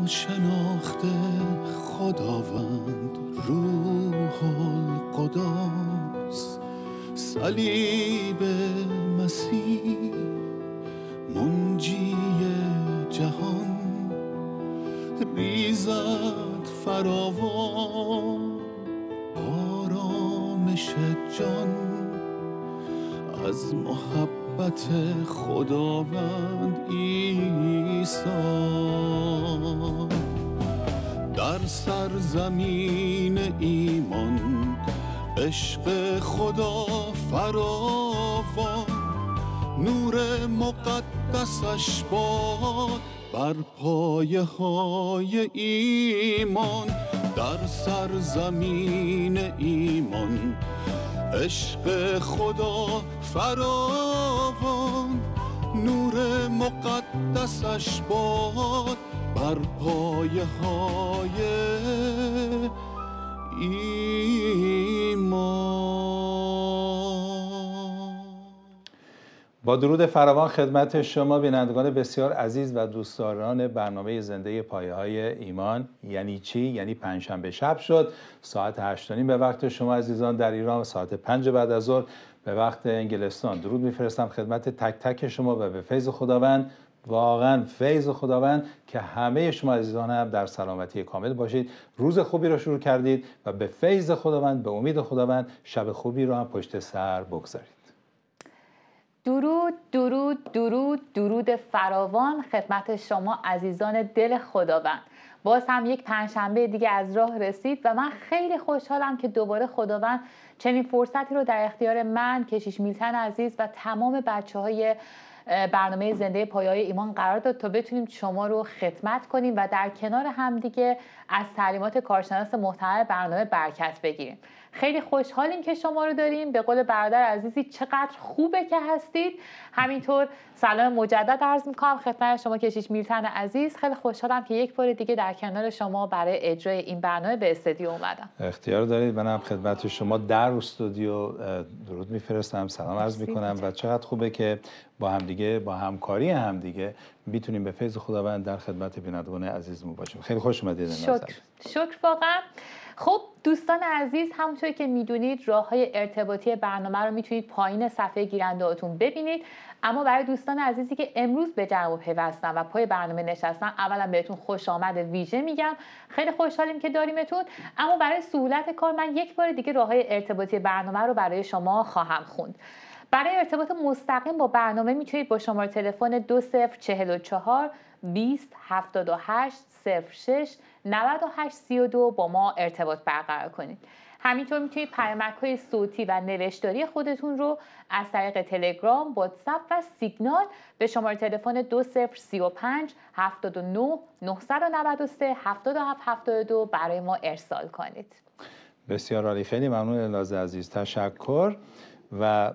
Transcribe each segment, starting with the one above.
ناشناخته خداوند روح القدس صلیب مسیح منجی جهان ریزد فراوان آرامش جان از محبت محبت خداوند عیسی در سرزمین ایمان عشق خدا فراوان نور مقدسش باد بر پایه های ایمان در سرزمین ایمان عشق خدا فراوان نور مقدسش باد بر پایه های با درود فراوان خدمت شما بینندگان بسیار عزیز و دوستداران برنامه زنده پایه های ایمان یعنی چی؟ یعنی پنجشنبه شب شد ساعت هشتانیم به وقت شما عزیزان در ایران ساعت پنج بعد از ظهر به وقت انگلستان درود میفرستم خدمت تک تک شما و به فیض خداوند واقعا فیض خداوند که همه شما عزیزان هم در سلامتی کامل باشید روز خوبی را شروع کردید و به فیض خداوند به امید خداوند شب خوبی را هم پشت سر بگذارید درود درود درود درود فراوان خدمت شما عزیزان دل خداوند باز هم یک پنجشنبه دیگه از راه رسید و من خیلی خوشحالم که دوباره خداوند چنین فرصتی رو در اختیار من کشیش میلتن عزیز و تمام بچه های برنامه زنده پایای ایمان قرار داد تا بتونیم شما رو خدمت کنیم و در کنار همدیگه از تعلیمات کارشناس محترم برنامه برکت بگیریم خیلی خوشحالیم که شما رو داریم به قول برادر عزیزی چقدر خوبه که هستید همینطور سلام مجدد عرض میکنم خدمت شما کشیش میلتن عزیز خیلی خوشحالم که یک بار دیگه در کنار شما برای اجرای این برنامه به استودیو اومدم اختیار دارید منم خدمت شما در استودیو درود میفرستم سلام عرض میکنم و چقدر خوبه که با همدیگه با همکاری همدیگه میتونیم به فیض خداوند در خدمت بینندگان عزیز باشیم خیلی خوش اومدید شکر شکر واقعا خب دوستان عزیز همونطور که میدونید راه های ارتباطی برنامه رو میتونید پایین صفحه گیرنده ببینید اما برای دوستان عزیزی که امروز به جمع پیوستن و پای برنامه نشستن اولا بهتون خوش آمد ویژه میگم خیلی خوشحالیم که داریمتون اما برای سهولت کار من یک بار دیگه راه های ارتباطی برنامه رو برای شما خواهم خوند برای ارتباط مستقیم با برنامه میتونید با شماره تلفن 20 9832 با ما ارتباط برقرار کنید همینطور میتونید پیامک های صوتی و نوشتاری خودتون رو از طریق تلگرام، واتساپ و سیگنال به شماره تلفن 2035 79 993 7772 برای ما ارسال کنید. بسیار عالی خیلی ممنون الازه عزیز تشکر و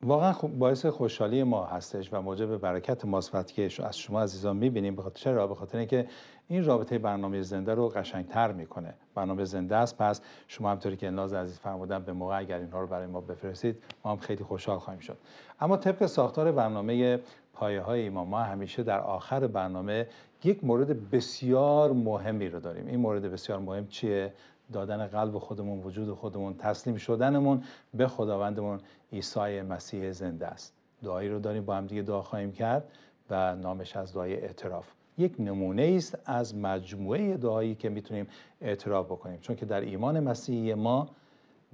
واقعا باعث خوشحالی ما هستش و موجب برکت ماست از شما عزیزان میبینیم به خاطر چرا به خاطر اینکه این رابطه برنامه زنده رو قشنگتر میکنه برنامه زنده است پس شما همطوری که ناز عزیز فرمودن به موقع اگر اینها رو برای ما بفرستید ما هم خیلی خوشحال خواهیم شد اما طبق ساختار برنامه پایه های ما ما همیشه در آخر برنامه یک مورد بسیار مهمی رو داریم این مورد بسیار مهم چیه دادن قلب خودمون وجود خودمون تسلیم شدنمون به خداوندمون عیسی مسیح زنده است دعایی رو داریم با هم دیگه دعا خواهیم کرد و نامش از دعای اعتراف یک نمونه است از مجموعه دعایی که میتونیم اعتراف بکنیم چون که در ایمان مسیحی ما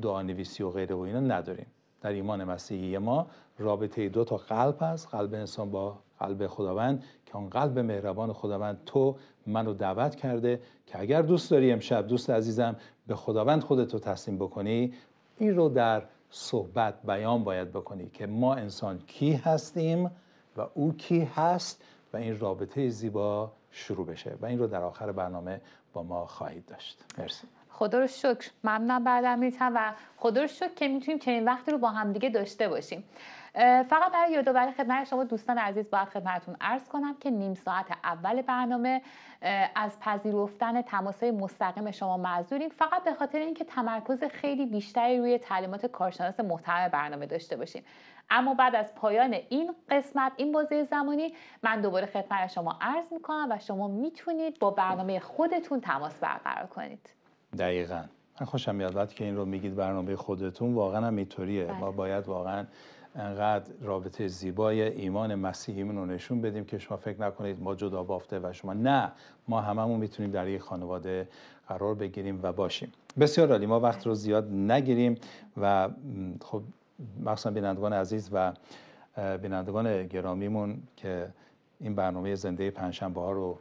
دعا نویسی و غیره و اینا نداریم در ایمان مسیحی ما رابطه دو تا قلب است، قلب انسان با قلب خداوند که اون قلب مهربان خداوند تو منو دعوت کرده که اگر دوست داری امشب دوست عزیزم به خداوند خودتو تسلیم بکنی این رو در صحبت بیان باید بکنی که ما انسان کی هستیم و او کی هست و این رابطه زیبا شروع بشه و این رو در آخر برنامه با ما خواهید داشت مرسی خدا رو شکر ممنون بردم و خدا رو شکر که میتونیم چنین وقتی رو با همدیگه داشته باشیم فقط برای یادآوری خدمت شما دوستان عزیز باید خدمتتون عرض کنم که نیم ساعت اول برنامه از پذیرفتن تماسهای مستقیم شما معذوریم فقط به خاطر اینکه تمرکز خیلی بیشتری روی تعلیمات کارشناس محترم برنامه داشته باشیم اما بعد از پایان این قسمت این بازی زمانی من دوباره خدمت شما عرض میکنم و شما میتونید با برنامه خودتون تماس برقرار کنید دقیقا من خوشم میاد وقتی که این رو میگید برنامه خودتون واقعا هم اینطوریه بله. ما باید واقعا انقدر رابطه زیبای ایمان مسیحیمون رو نشون بدیم که شما فکر نکنید ما جدا بافته و شما نه ما هممون میتونیم در یک خانواده قرار بگیریم و باشیم بسیار عالی ما وقت رو زیاد نگیریم و خب مخصوصا بینندگان عزیز و بینندگان گرامیمون که این برنامه زنده پنجشنبه ها رو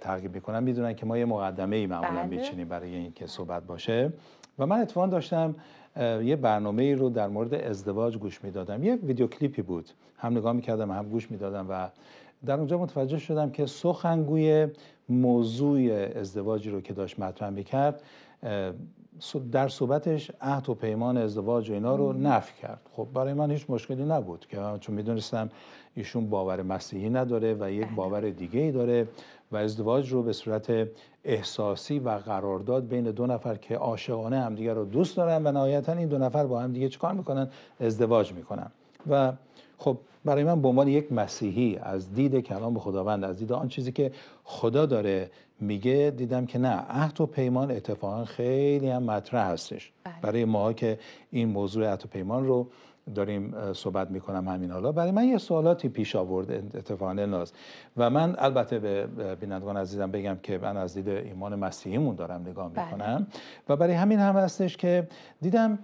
تعقیب میکنن میدونن که ما یه مقدمه ای معمولا بله. میچینیم برای اینکه صحبت باشه و من اتفاق داشتم یه برنامه ای رو در مورد ازدواج گوش میدادم یه ویدیو کلیپی بود هم نگاه میکردم هم گوش میدادم و در اونجا متوجه شدم که سخنگوی موضوع ازدواجی رو که داشت مطرح میکرد در صحبتش عهد و پیمان ازدواج و اینا رو نفی کرد خب برای من هیچ مشکلی نبود که چون میدونستم ایشون باور مسیحی نداره و یک بله. باور دیگه ای داره و ازدواج رو به صورت احساسی و قرارداد بین دو نفر که عاشقانه همدیگه رو دوست دارن و نهایتا این دو نفر با هم دیگه چیکار میکنن ازدواج میکنن و خب برای من به عنوان یک مسیحی از دید کلام خداوند از دید آن چیزی که خدا داره میگه دیدم که نه عهد و پیمان اتفاقا خیلی هم مطرح هستش بله. برای ما که این موضوع عهد و پیمان رو داریم صحبت میکنم همین حالا برای من یه سوالاتی پیش آورد اتفاقا ناز و من البته به بینندگان عزیزم بگم که من از دید ایمان مسیحیمون دارم نگاه بله. میکنم و برای همین هم هستش که دیدم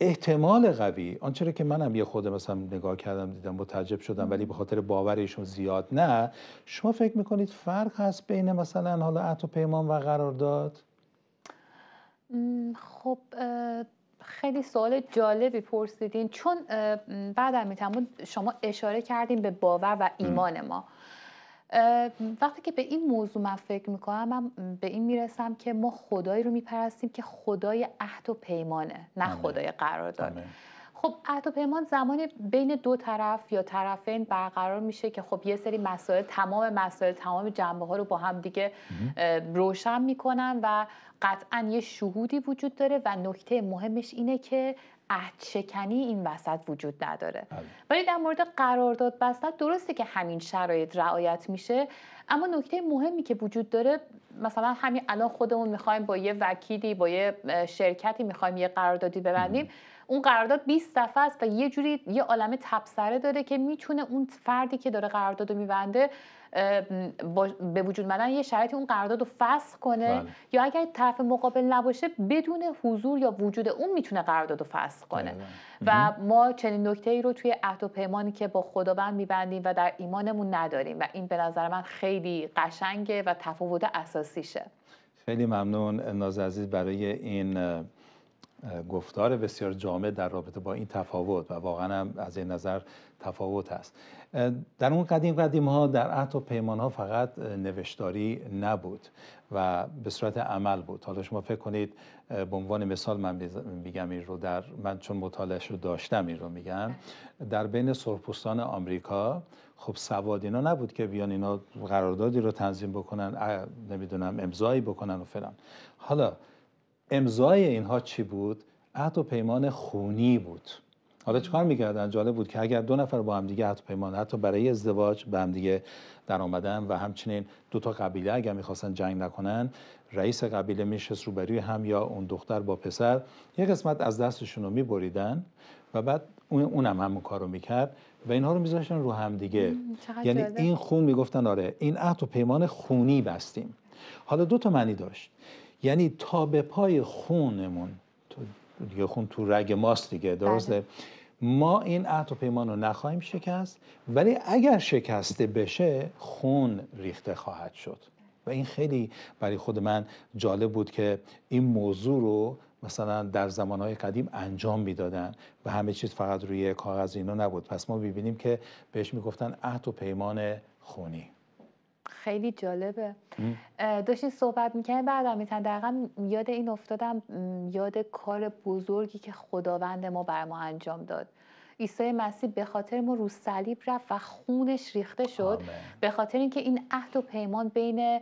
احتمال قوی آنچه که منم یه خود مثلا نگاه کردم دیدم متعجب شدم ولی به خاطر باور زیاد نه شما فکر میکنید فرق هست بین مثلا حالا عهد و پیمان و قرارداد خب خیلی سوال جالبی پرسیدین چون بعد میتمون شما اشاره کردیم به باور و ایمان ما وقتی که به این موضوع من فکر میکنم من به این میرسم که ما خدایی رو میپرستیم که خدای عهد و پیمانه نه خدای خدای قرارداد خب عهد و پیمان زمانی بین دو طرف یا طرفین برقرار میشه که خب یه سری مسائل تمام مسائل تمام جنبه ها رو با هم دیگه روشن میکنن و قطعا یه شهودی وجود داره و نکته مهمش اینه که عهدشکنی این وسط وجود نداره بله. ولی در مورد قرارداد بستن درسته که همین شرایط رعایت میشه اما نکته مهمی که وجود داره مثلا همین الان خودمون میخوایم با یه وکیلی با یه شرکتی میخوایم یه قراردادی ببندیم اون قرارداد 20 صفحه است و یه جوری یه عالمه تبصره داره که میتونه اون فردی که داره قرارداد رو میبنده به وجود مدن یه شرایطی اون قرارداد رو فسخ کنه بله. یا اگر طرف مقابل نباشه بدون حضور یا وجود اون میتونه قرارداد رو فسخ کنه و ما چنین نکته ای رو توی عهد و پیمانی که با خداوند میبندیم و در ایمانمون نداریم و این به نظر من خیلی قشنگه و تفاوت اساسیشه خیلی ممنون ناز عزیز برای این گفتار بسیار جامع در رابطه با این تفاوت و واقعا از این نظر تفاوت هست در اون قدیم قدیم ها در عهد و پیمان ها فقط نوشتاری نبود و به صورت عمل بود حالا شما فکر کنید به عنوان مثال من میگم این رو در من چون مطالعه رو داشتم این رو میگم در بین سرپوستان آمریکا خب سواد اینا نبود که بیان اینا قراردادی رو تنظیم بکنن نمیدونم امضایی بکنن و فلان حالا امضای اینها چی بود عهد و پیمان خونی بود حالا چیکار میکردن جالب بود که اگر دو نفر با همدیگه دیگه حتی پیمان حتی برای ازدواج به هم دیگه در آمدن و همچنین دو تا قبیله اگر میخواستن جنگ نکنن رئیس قبیله میشست روبروی هم یا اون دختر با پسر یه قسمت از دستشون رو میبریدن و بعد اونم هم, کارو کار رو میکرد و اینها رو میذاشتن رو هم یعنی این خون میگفتن آره این عهد و پیمان خونی بستیم حالا دو تا معنی داشت یعنی تا به پای خونمون دیگه خون تو رگ ماست دیگه بله. درسته ما این عهد و پیمان رو نخواهیم شکست ولی اگر شکسته بشه خون ریخته خواهد شد و این خیلی برای خود من جالب بود که این موضوع رو مثلا در زمانهای قدیم انجام میدادن و همه چیز فقط روی کاغذ اینا نبود پس ما ببینیم که بهش میگفتن عهد و پیمان خونی خیلی جالبه داشتین صحبت بعد هم میتن دقیقا یاد این افتادم یاد کار بزرگی که خداوند ما بر ما انجام داد عیسی مسیح به خاطر ما رو صلیب رفت و خونش ریخته شد به خاطر اینکه این عهد و پیمان بین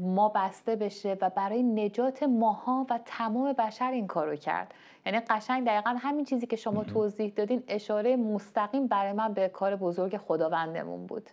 ما بسته بشه و برای نجات ماها و تمام بشر این کارو کرد یعنی قشنگ دقیقا همین چیزی که شما توضیح دادین اشاره مستقیم برای من به کار بزرگ خداوندمون بود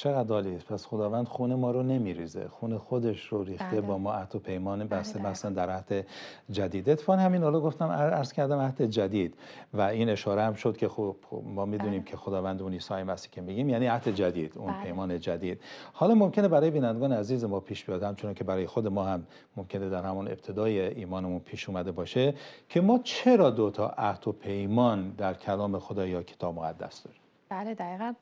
چقدر عالی پس خداوند خون ما رو نمیریزه خون خودش رو ریخته بله. با ما عهد و پیمان بله، بسته بله. بستن در عهد جدید اتفاقا همین حالا گفتم عرض کردم عهد جدید و این اشاره هم شد که خب، خب ما میدونیم بله. که خداوند اون عیسی مسیح که میگیم یعنی عهد جدید اون بله. پیمان جدید حالا ممکنه برای بینندگان عزیز ما پیش بیاد چون که برای خود ما هم ممکنه در همون ابتدای ایمانمون پیش اومده باشه که ما چرا دو تا عهد و پیمان در کلام خدا یا کتاب مقدس داریم بله دقیقا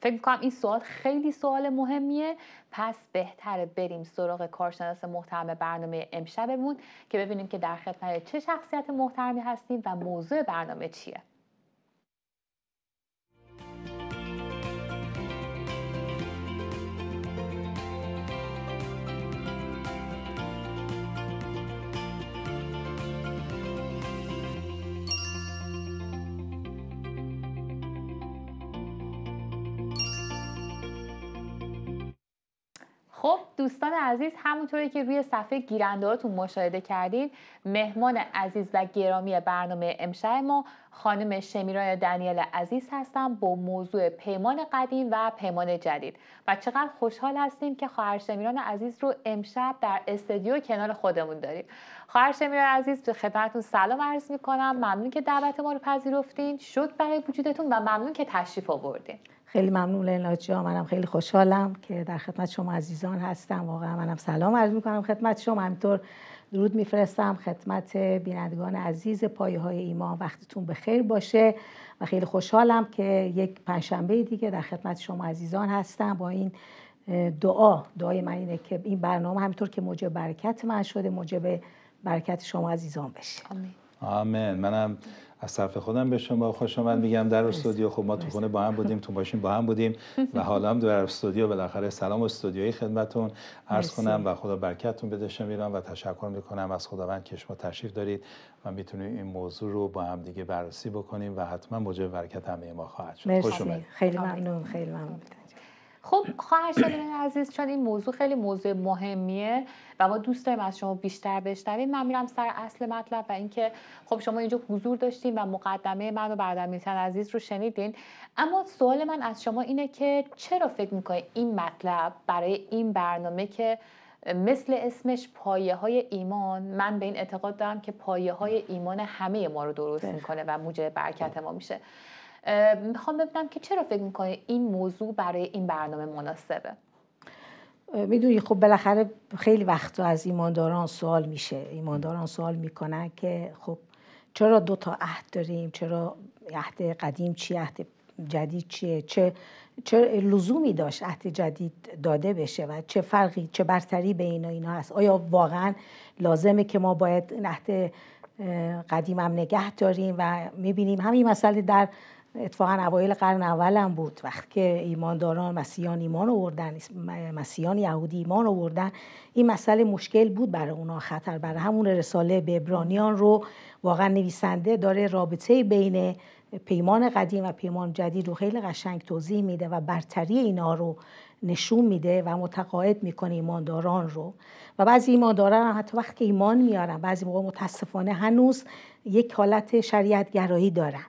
فکر میکنم این سوال خیلی سوال مهمیه پس بهتره بریم سراغ کارشناس محترم برنامه امشبمون که ببینیم که در خدمت چه شخصیت محترمی هستیم و موضوع برنامه چیه دوستان عزیز همونطوری که روی صفحه گیرندهاتون مشاهده کردین مهمان عزیز و گرامی برنامه امشب ما خانم شمیران دنیل عزیز هستم با موضوع پیمان قدیم و پیمان جدید و چقدر خوشحال هستیم که خواهر شمیران عزیز رو امشب در استودیو کنار خودمون داریم خواهر شمیران عزیز به خدمتتون سلام عرض میکنم ممنون که دعوت ما رو پذیرفتین شد برای وجودتون و ممنون که تشریف آوردین خیلی ممنون لیلا جا منم خیلی خوشحالم که در خدمت شما عزیزان هستم واقعا منم سلام عرض میکنم خدمت شما همینطور درود میفرستم خدمت بینندگان عزیز پایه های ایمان وقتتون به خیر باشه و خیلی خوشحالم که یک پنجشنبه دیگه در خدمت شما عزیزان هستم با این دعا دعای من اینه که این برنامه همینطور که موجب برکت من شده موجب برکت شما عزیزان بشه آمین آمین منم از طرف خودم به شما خوش آمد میگم در استودیو خب ما تو خونه با هم بودیم تو ماشین با هم بودیم و حالا هم در استودیو بالاخره سلام استودیوی خدمتون عرض کنم و خدا برکتتون بده شمیران و تشکر میکنم از خداوند که شما تشریف دارید و میتونیم این موضوع رو با هم دیگه بررسی بکنیم و حتما موجب برکت همه ما خواهد شد خیلی ممنون خیلی ممنون خب خواهر شبین عزیز چون این موضوع خیلی موضوع مهمیه و ما دوست داریم از شما بیشتر بشنویم من میرم سر اصل مطلب و اینکه خب شما اینجا حضور داشتین و مقدمه من و بردم میرسن عزیز رو شنیدین اما سوال من از شما اینه که چرا فکر میکنید این مطلب برای این برنامه که مثل اسمش پایه های ایمان من به این اعتقاد دارم که پایه های ایمان همه ما رو درست بله. میکنه و موجب برکت ما میشه میخوام ببینم که چرا فکر میکنی این موضوع برای این برنامه مناسبه میدونی خب بالاخره خیلی وقتا از ایمانداران سوال میشه ایمانداران سوال میکنن که خب چرا دو تا عهد داریم چرا عهد قدیم چی عهد جدید چیه چه چه لزومی داشت عهد جدید داده بشه و چه فرقی چه برتری بین اینا هست آیا واقعا لازمه که ما باید عهد قدیم هم نگه داریم و میبینیم همین مسئله در اتفاقا اوایل قرن هم بود وقتی که ایمانداران مسیحیان ایمان آوردن مسیحیان یهودی ایمان آوردن این مسئله مشکل بود برای اونا خطر برای همون رساله به ابرانیان رو واقعا نویسنده داره رابطه بین پیمان قدیم و پیمان جدید رو خیلی قشنگ توضیح میده و برتری اینا رو نشون میده و متقاعد میکنه ایمانداران رو و بعضی ایمانداران هم حتی وقتی ایمان میارن بعضی موقع متاسفانه هنوز یک حالت شریعت گرایی دارن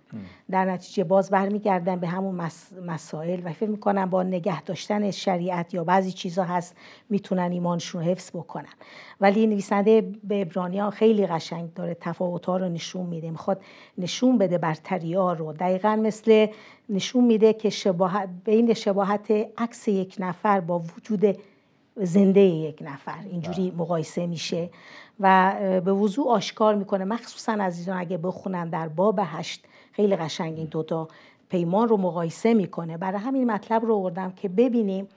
در نتیجه باز برمیگردن به همون مسائل و فکر میکنن با نگه داشتن شریعت یا بعضی چیزها هست میتونن ایمانشون رو حفظ بکنن ولی نویسنده به ها خیلی قشنگ داره تفاوتها رو نشون میده میخواد نشون بده برتری ها رو دقیقا مثل نشون میده که شباهت بین شباهت عکس یک نفر با وجود زنده یک نفر اینجوری بله. مقایسه میشه و به وضوع آشکار میکنه مخصوصا عزیزان اگه بخونن در باب هشت خیلی قشنگ این دوتا پیمان رو مقایسه میکنه برای همین مطلب رو آوردم که ببینیم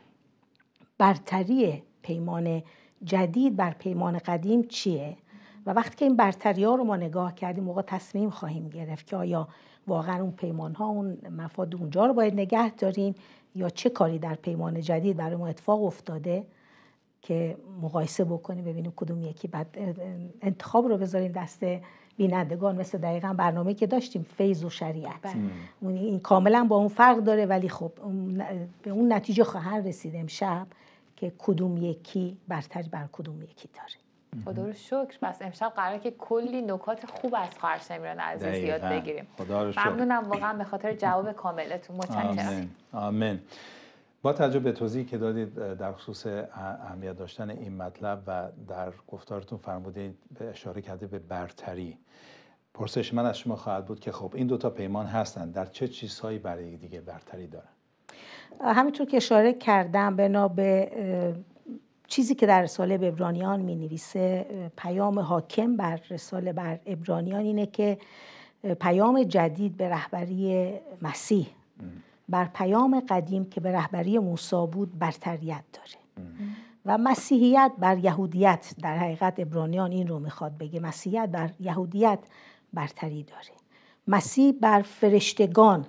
برتری پیمان جدید بر پیمان قدیم چیه و وقتی که این برتری ها رو ما نگاه کردیم موقع تصمیم خواهیم گرفت که آیا واقعا اون پیمان ها اون مفاد اونجا رو باید نگه داریم یا چه کاری در پیمان جدید برای ما اتفاق افتاده که مقایسه بکنیم ببینیم کدوم یکی بعد انتخاب رو بذاریم دست بینندگان مثل دقیقا برنامه که داشتیم فیض و شریعت بله. اون این کاملا با اون فرق داره ولی خب به اون نتیجه خواهر رسید امشب که کدوم یکی برتر بر کدوم یکی داره خدا خب، رو شکر پس امشب قرار که کلی نکات خوب از خواهر شمیران عزیز یاد بگیریم خدا رو شکر ممنونم واقعا به خاطر جواب کاملتون متشکرم آمین آمین با توجه به توضیحی که دادید در خصوص اهمیت داشتن این مطلب و در گفتارتون فرمودید اشاره کرده به برتری پرسش من از شما خواهد بود که خب این دوتا پیمان هستند در چه چیزهایی برای دیگه برتری دارن همینطور که اشاره کردم بنا به چیزی که در رساله به ابرانیان می نویسه پیام حاکم بر رساله بر ابرانیان اینه که پیام جدید به رهبری مسیح بر پیام قدیم که به رهبری موسی بود برتریت داره و مسیحیت بر یهودیت در حقیقت ابرانیان این رو میخواد بگه مسیحیت بر یهودیت برتری داره مسیح بر فرشتگان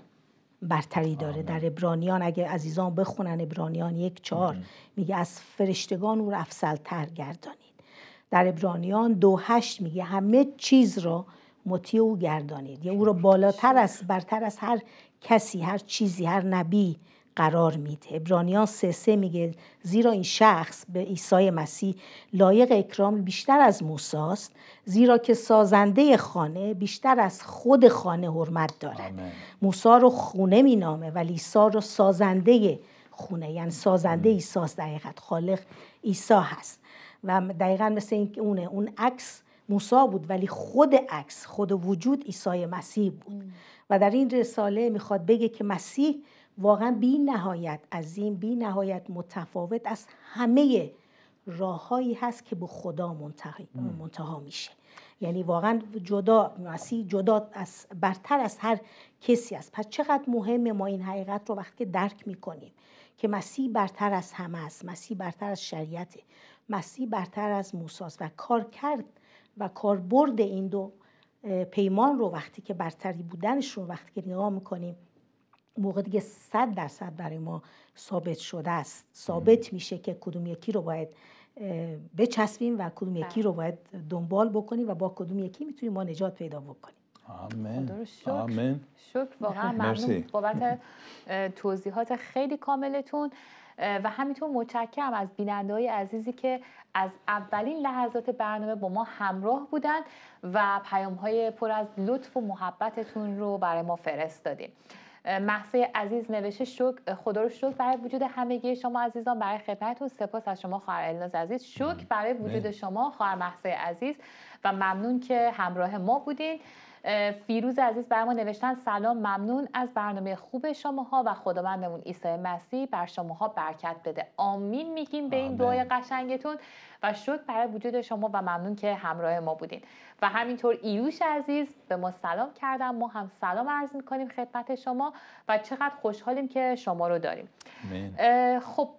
برتری داره در ابرانیان اگه عزیزان بخونن ابرانیان یک چهار میگه از فرشتگان او را افسلتر گردانید در ابرانیان دو هشت میگه همه چیز را مطیع او گردانید یا یعنی او را بالاتر از برتر از هر کسی هر چیزی هر نبی قرار میده ابرانیان سه سه میگه زیرا این شخص به عیسی مسیح لایق اکرام بیشتر از موساست زیرا که سازنده خانه بیشتر از خود خانه حرمت دارد موسا رو خونه مینامه ولی عیسی رو سازنده خونه یعنی سازنده عیساست دقیقت خالق عیسی هست و دقیقا مثل این که اونه اون عکس موسا بود ولی خود عکس خود وجود عیسی مسیح بود و در این رساله میخواد بگه که مسیح واقعا بی نهایت عظیم بی نهایت متفاوت از همه راههایی هست که به خدا منتها میشه یعنی واقعا جدا مسیح جدا از برتر از هر کسی است پس چقدر مهمه ما این حقیقت رو وقتی درک میکنیم که مسیح برتر از همه است مسیح برتر از شریعته مسیح برتر از موسی و کار کرد و کاربرد این دو پیمان رو وقتی که برتری بودنشون وقتی که نگاه میکنیم موقع دیگه صد درصد برای ما ثابت شده است ثابت میشه که کدوم یکی رو باید بچسبیم و کدوم بله. یکی رو باید دنبال بکنیم و با کدوم یکی میتونیم ما نجات پیدا بکنیم آمین آمین شکر واقعا ممنون بابت توضیحات خیلی کاملتون و همینطور متشکرم از بیننده های عزیزی که از اولین لحظات برنامه با ما همراه بودن و پیام های پر از لطف و محبتتون رو برای ما فرستادیم محصه عزیز نوشه شکر خدا رو شکر برای وجود همگی شما عزیزان برای و سپاس از شما خواهر الناز عزیز شکر برای وجود شما خواهر محصه عزیز و ممنون که همراه ما بودین فیروز عزیز برای ما نوشتن سلام ممنون از برنامه خوب شماها و خداوندمون عیسی مسیح بر شماها برکت بده آمین میگیم به این دعای قشنگتون و شکر برای وجود شما و ممنون که همراه ما بودین و همینطور ایوش عزیز به ما سلام کردم ما هم سلام عرض کنیم خدمت شما و چقدر خوشحالیم که شما رو داریم خب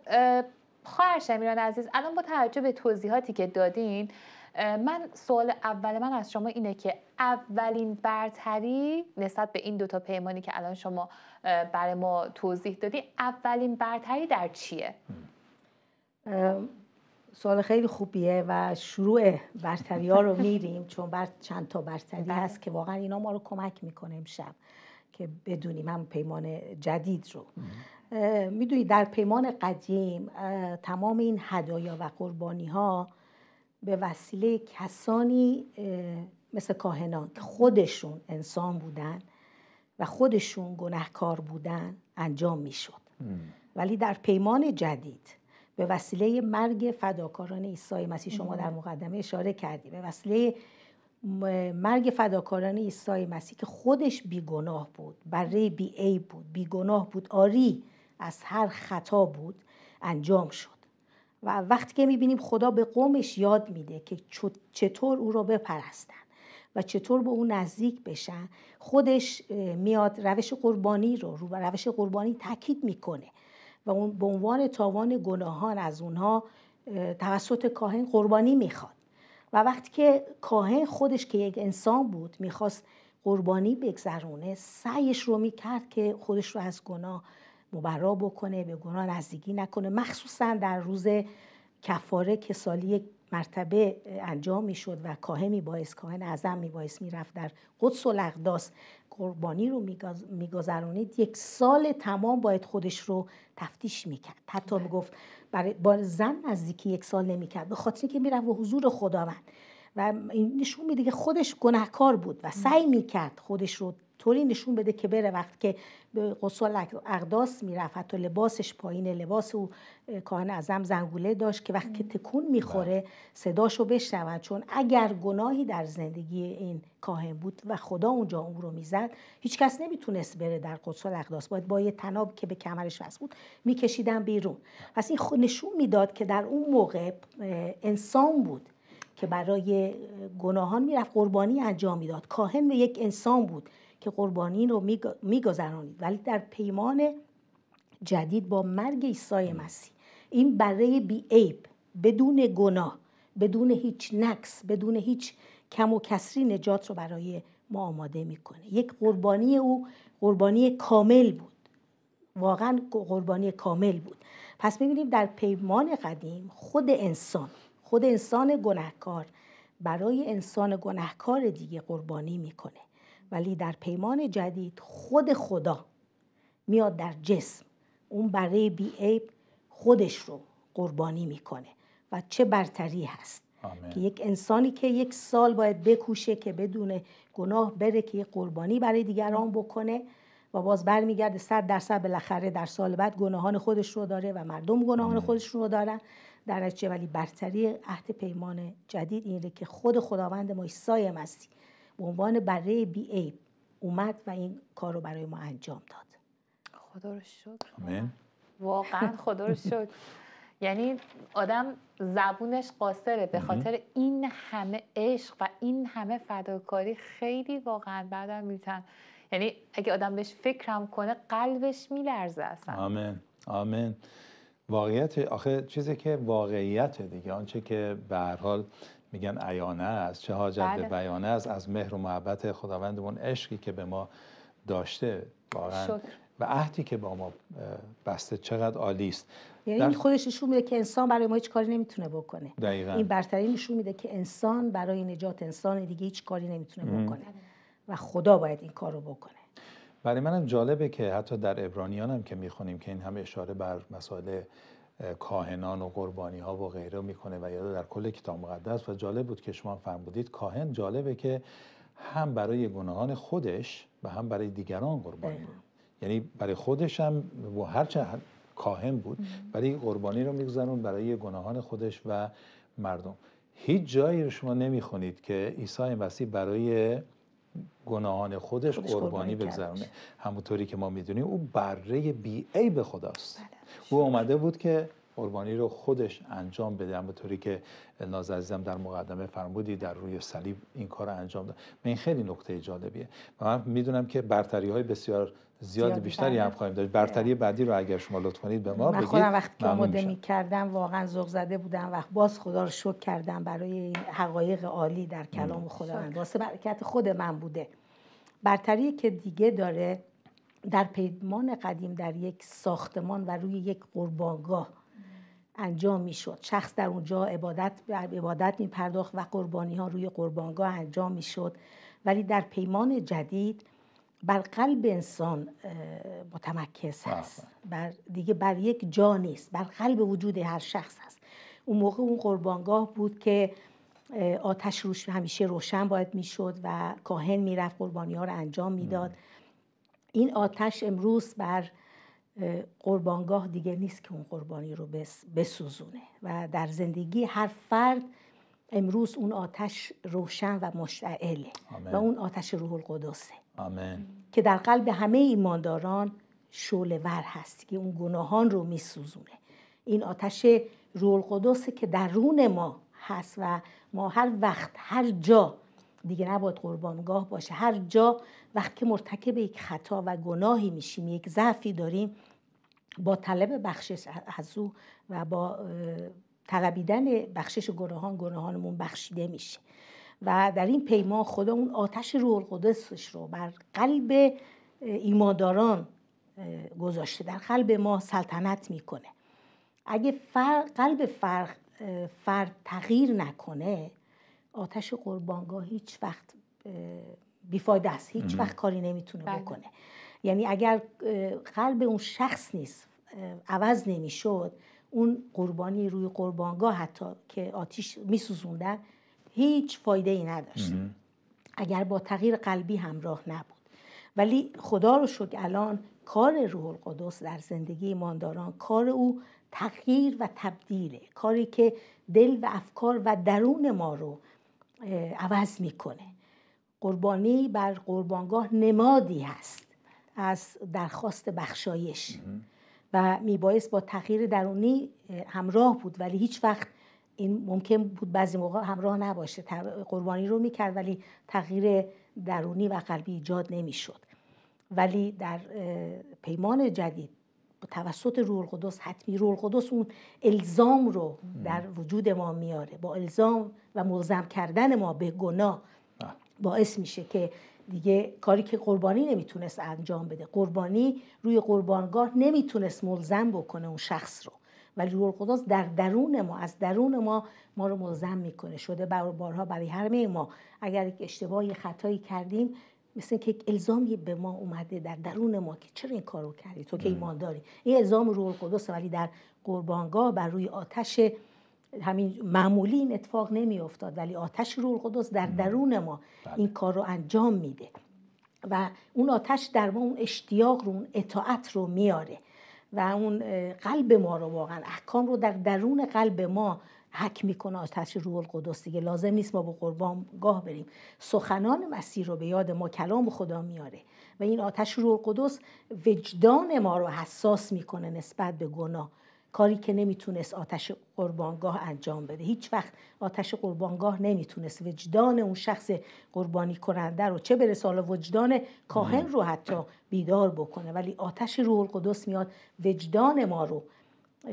خواهر شمیران عزیز الان با توجه به توضیحاتی که دادین من سوال اول من از شما اینه که اولین برتری نسبت به این دوتا پیمانی که الان شما برای ما توضیح دادی اولین برتری در چیه؟ سوال خیلی خوبیه و شروع برتری ها رو میریم چون بر چند تا برتری بله. هست که واقعا اینا ما رو کمک میکنه امشب که بدونیم هم پیمان جدید رو میدونی در پیمان قدیم تمام این هدایا و قربانی ها به وسیله کسانی مثل کاهنان که خودشون انسان بودن و خودشون گناهکار بودن انجام میشد ولی در پیمان جدید به وسیله مرگ فداکاران عیسی مسیح شما در مقدمه اشاره کردی به وسیله مرگ فداکاران عیسی مسیح که خودش بیگناه بود بره بی ای بود بیگناه بود آری از هر خطا بود انجام شد و وقتی که میبینیم خدا به قومش یاد میده که چطور او را بپرستن و چطور به او نزدیک بشن خودش میاد روش قربانی رو رو روش قربانی تاکید میکنه و اون به عنوان تاوان گناهان از اونها توسط کاهن قربانی میخواد و وقتی که کاهن خودش که یک انسان بود میخواست قربانی بگذرونه سعیش رو میکرد که خودش رو از گناه مبرا بکنه به گناه نزدیکی نکنه مخصوصا در روز کفاره که سالی یک مرتبه انجام میشد و کاهه باعث کاهن اعظم می رفت در قدس و لغداس قربانی رو میگذرونید یک سال تمام باید خودش رو تفتیش میکرد حتی بله. میگفت برای با زن نزدیکی یک سال نمیکرد به خاطر اینکه رفت به حضور خداوند و این نشون میده که خودش گناهکار بود و سعی کرد خودش رو طوری نشون بده که بره وقت که به قصال اقداس میرفت حتی لباسش پایین لباس او کاهن اعظم زنگوله داشت که وقتی تکون میخوره بله. صداشو بشنود چون اگر گناهی در زندگی این کاهن بود و خدا اونجا اون رو میزد هیچکس نمیتونست بره در قصال اقداس باید با یه تناب که به کمرش وز بود میکشیدن بیرون پس این نشون میداد که در اون موقع انسان بود که برای گناهان میرفت قربانی انجام میداد کاهن یک انسان بود که قربانی رو میگذرانید ولی در پیمان جدید با مرگ عیسی مسیح این بره بی عیب بدون گناه بدون هیچ نقص بدون هیچ کم و کسری نجات رو برای ما آماده میکنه یک قربانی او قربانی کامل بود واقعا قربانی کامل بود پس میبینیم در پیمان قدیم خود انسان خود انسان گناهکار برای انسان گناهکار دیگه قربانی میکنه ولی در پیمان جدید خود خدا میاد در جسم اون برای بی عیب خودش رو قربانی میکنه و چه برتری هست که یک انسانی که یک سال باید بکوشه که بدون گناه بره که یک قربانی برای دیگران بکنه و باز برمیگرده صد درصد بالاخره در سال بعد گناهان خودش رو داره و مردم گناهان خودش رو دارن در نتیجه ولی برتری عهد پیمان جدید اینه که خود خداوند ما عیسی مسیح به عنوان بره بی عیب اومد و این کار رو برای ما انجام داد خدا رو شکر آمین. واقعا خدا رو شکر یعنی آدم زبونش قاصره به خاطر این همه عشق و این همه فداکاری خیلی واقعا بعدم میتن یعنی اگه آدم بهش فکرم کنه قلبش میلرزه اصلا آمین آمین واقعیت آخه چیزی که واقعیت دیگه آنچه که به هر حال میگن عیانه است چه حاجت به بله. بیانه است از مهر و محبت خداوندمون عشقی که به ما داشته واقعا و عهدی که با ما بسته چقدر عالی است یعنی در... خودش نشون میده که انسان برای ما هیچ کاری نمیتونه بکنه دقیقا. این برتری نشون میده که انسان برای نجات انسان دیگه هیچ کاری نمیتونه بکنه و خدا باید این کار رو بکنه برای منم جالبه که حتی در ابرانیان هم که میخونیم که این همه اشاره بر مسائل کاهنان و قربانی ها و غیره میکنه و یاد در کل کتاب مقدس و جالب بود که شما بودید کاهن جالبه که هم برای گناهان خودش و هم برای دیگران قربانی بود بله. یعنی برای خودش هم و هرچه کاهن بود برای قربانی رو میگذرون برای گناهان خودش و مردم هیچ جایی رو شما نمیخونید که عیسی مسیح برای گناهان خودش, قربانی بگذرونه همونطوری که ما میدونیم او بره بی ای به خداست بله، او آمده بود که قربانی رو خودش انجام بده همونطوری که ناز عزیزم در مقدمه فرمودی در روی صلیب این کار رو انجام داد این خیلی نکته جالبیه من میدونم که برتری های بسیار زیاد بیشتری هم خواهیم داشت برتری بعدی رو اگر شما لطف کنید به ما بگید من وقتی که آماده می کردم واقعا زغزده زده بودم و باز خدا رو شکر کردم برای حقایق عالی در کلام من. واسه برکت خود من بوده برتری که دیگه داره در پیمان قدیم در یک ساختمان و روی یک قربانگاه انجام میشد شخص در اونجا عبادت عبادت می پرداخت و قربانی ها روی قربانگاه انجام میشد ولی در پیمان جدید بر قلب انسان متمرکز بله، هست بله. بر دیگه بر یک جا نیست بر قلب وجود هر شخص هست اون موقع اون قربانگاه بود که آتش روش همیشه روشن باید میشد و کاهن میرفت قربانی ها رو انجام میداد این آتش امروز بر قربانگاه دیگه نیست که اون قربانی رو بسوزونه و در زندگی هر فرد امروز اون آتش روشن و مشتعله و اون آتش روح القدسه آمین که در قلب همه ایمانداران ور هست که اون گناهان رو میسوزونه این آتش روح القدس که درون ما هست و ما هر وقت هر جا دیگه نباید قربانگاه باشه هر جا وقتی که مرتکب یک خطا و گناهی میشیم یک ضعفی داریم با طلب بخشش از او و با طلبیدن بخشش گناهان گناهانمون بخشیده میشه و در این پیما خدا اون آتش روح القدسش رو بر قلب ایمانداران گذاشته در قلب ما سلطنت میکنه اگه قلب فرد تغییر نکنه آتش قربانگاه هیچ وقت بیفایده است هیچ وقت کاری نمیتونه بله. بکنه یعنی اگر قلب اون شخص نیست عوض نمیشد اون قربانی روی قربانگاه حتی که آتیش میسوزوندن هیچ فایده ای نداشت اگر با تغییر قلبی همراه نبود ولی خدا رو شکر الان کار روح القدس در زندگی ایمانداران کار او تغییر و تبدیله کاری که دل و افکار و درون ما رو عوض میکنه قربانی بر قربانگاه نمادی هست از درخواست بخشایش و میبایست با تغییر درونی همراه بود ولی هیچ وقت این ممکن بود بعضی موقع همراه نباشه قربانی رو میکرد ولی تغییر درونی و قلبی ایجاد نمیشد ولی در پیمان جدید توسط روح القدس حتمی روح القدس اون الزام رو در وجود ما میاره با الزام و ملزم کردن ما به گناه باعث میشه که دیگه کاری که قربانی نمیتونست انجام بده قربانی روی قربانگاه نمیتونست ملزم بکنه اون شخص رو ولی روح القدس در درون ما از درون ما ما رو ملزم میکنه شده بارها برای همه ما اگر یک اشتباهی خطایی کردیم مثل که یک الزامی به ما اومده در درون ما که چرا این کارو کردی تو که ایمان داری این الزام روح القدس ولی در قربانگاه بر روی آتش همین معمولی این اتفاق نمی افتاد ولی آتش روح القدس در درون ما بله. این کار رو انجام میده و اون آتش در ما اون اشتیاق رو اون اطاعت رو میاره و اون قلب ما رو واقعا احکام رو در درون قلب ما حک میکنه آتش روح القدس دیگه لازم نیست ما به گاه بریم سخنان مسیح رو به یاد ما کلام خدا میاره و این آتش روح القدس وجدان ما رو حساس میکنه نسبت به گناه کاری که نمیتونست آتش قربانگاه انجام بده هیچ وقت آتش قربانگاه نمیتونست وجدان اون شخص قربانی کننده رو چه برسه حالا وجدان کاهن رو حتی بیدار بکنه ولی آتش روح القدس میاد وجدان ما رو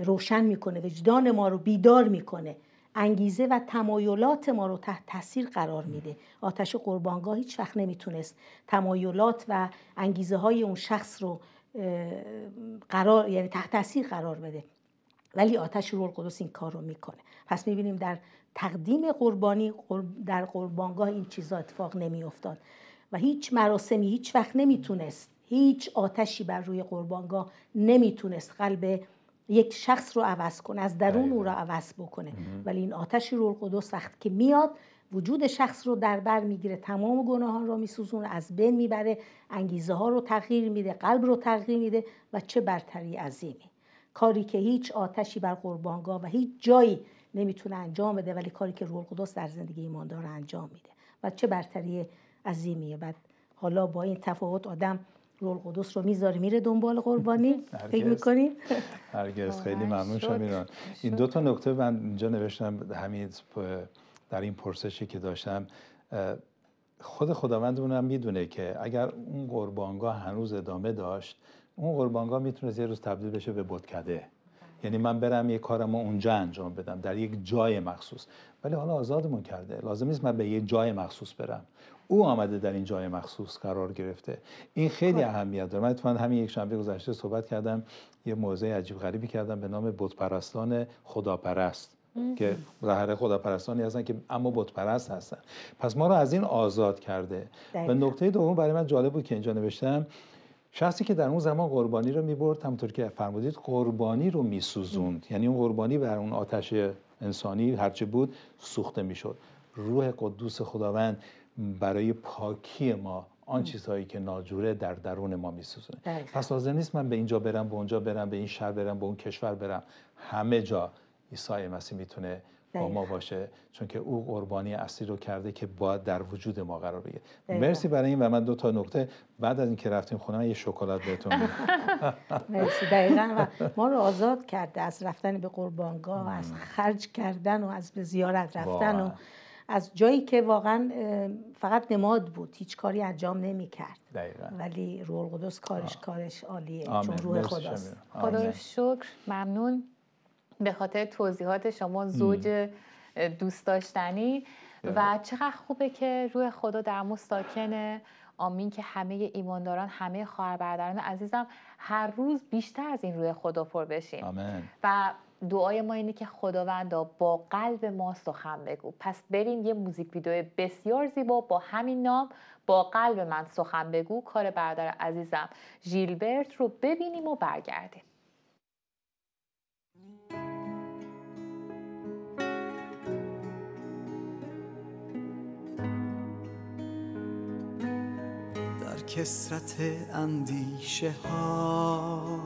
روشن میکنه وجدان ما رو بیدار میکنه انگیزه و تمایلات ما رو تحت تاثیر قرار میده آتش قربانگاه هیچ وقت نمیتونست تمایلات و انگیزه های اون شخص رو قرار یعنی تحت تاثیر قرار بده ولی آتش روح القدس این کار رو میکنه پس میبینیم در تقدیم قربانی در قربانگاه این چیزا اتفاق نمیافتاد و هیچ مراسمی هیچ وقت نمیتونست هیچ آتشی بر روی قربانگاه نمیتونست قلب یک شخص رو عوض کنه از درون او را عوض بکنه ولی این آتش روح القدس وقت که میاد وجود شخص رو در بر میگیره تمام گناهان رو میسوزونه از بین میبره انگیزه ها رو تغییر میده قلب رو تغییر میده و چه برتری عظیمی کاری که هیچ آتشی بر قربانگاه و هیچ جایی نمیتونه انجام بده ولی کاری که روح القدس در زندگی ایماندار انجام میده و چه برتری عظیمیه بعد حالا با این تفاوت آدم روح القدس رو میذاره میره دنبال قربانی فکر میکنیم هرگز خیلی ممنون میران این دو تا نکته من اینجا نوشتم همین در این پرسشی که داشتم خود خداوند اونم میدونه که اگر اون قربانگاه هنوز ادامه داشت اون قربانگاه میتونه یه روز تبدیل بشه به بودکده یعنی من برم یه کارم رو اونجا انجام بدم در یک جای مخصوص ولی حالا آزادمون کرده لازم نیست من به یه جای مخصوص برم او آمده در این جای مخصوص قرار گرفته این خیلی خب. اهمیت داره من اتفاقا همین یک شنبه گذشته صحبت کردم یه موزه عجیب غریبی کردم به نام بتپرستان خداپرست که ظاهر خداپرستانی هستن که اما بتپرست هستن پس ما رو از این آزاد کرده و نکته دوم برای من جالب بود که اینجا نوشتم شخصی که در اون زمان قربانی رو میبرد همطور که فرمودید قربانی رو میسوزوند یعنی اون قربانی بر اون آتش انسانی هرچه بود سوخته میشد روح قدوس خداوند برای پاکی ما آن چیزهایی که ناجوره در درون ما میسوزونه پس لازم نیست من به اینجا برم به اونجا برم به این شهر برم به اون کشور برم همه جا عیسی مسیح میتونه با ما باشه چون که او قربانی اصلی رو کرده که باید در وجود ما قرار بگیره مرسی برای این و من دو تا نکته بعد از اینکه رفتیم خونه یه شکلات بهتون مرسی دقیقا و ما رو آزاد کرده از رفتن به قربانگاه و از خرج کردن و از به زیارت رفتن و از جایی که واقعا فقط نماد بود هیچ کاری انجام نمی کرد ولی روح القدس کارش کارش عالیه آمین. چون روح خداست خدا شکر ممنون به خاطر توضیحات شما زوج دوست داشتنی و چقدر خوبه که روی خدا در مستاکنه آمین که همه ایمانداران همه خواهر برادران عزیزم هر روز بیشتر از این روی خدا پر بشیم و دعای ما اینه که خداوندا با قلب ما سخن بگو پس بریم یه موزیک ویدیو بسیار زیبا با همین نام با قلب من سخن بگو کار برادر عزیزم جیلبرت رو ببینیم و برگردیم کسرت اندیشه ها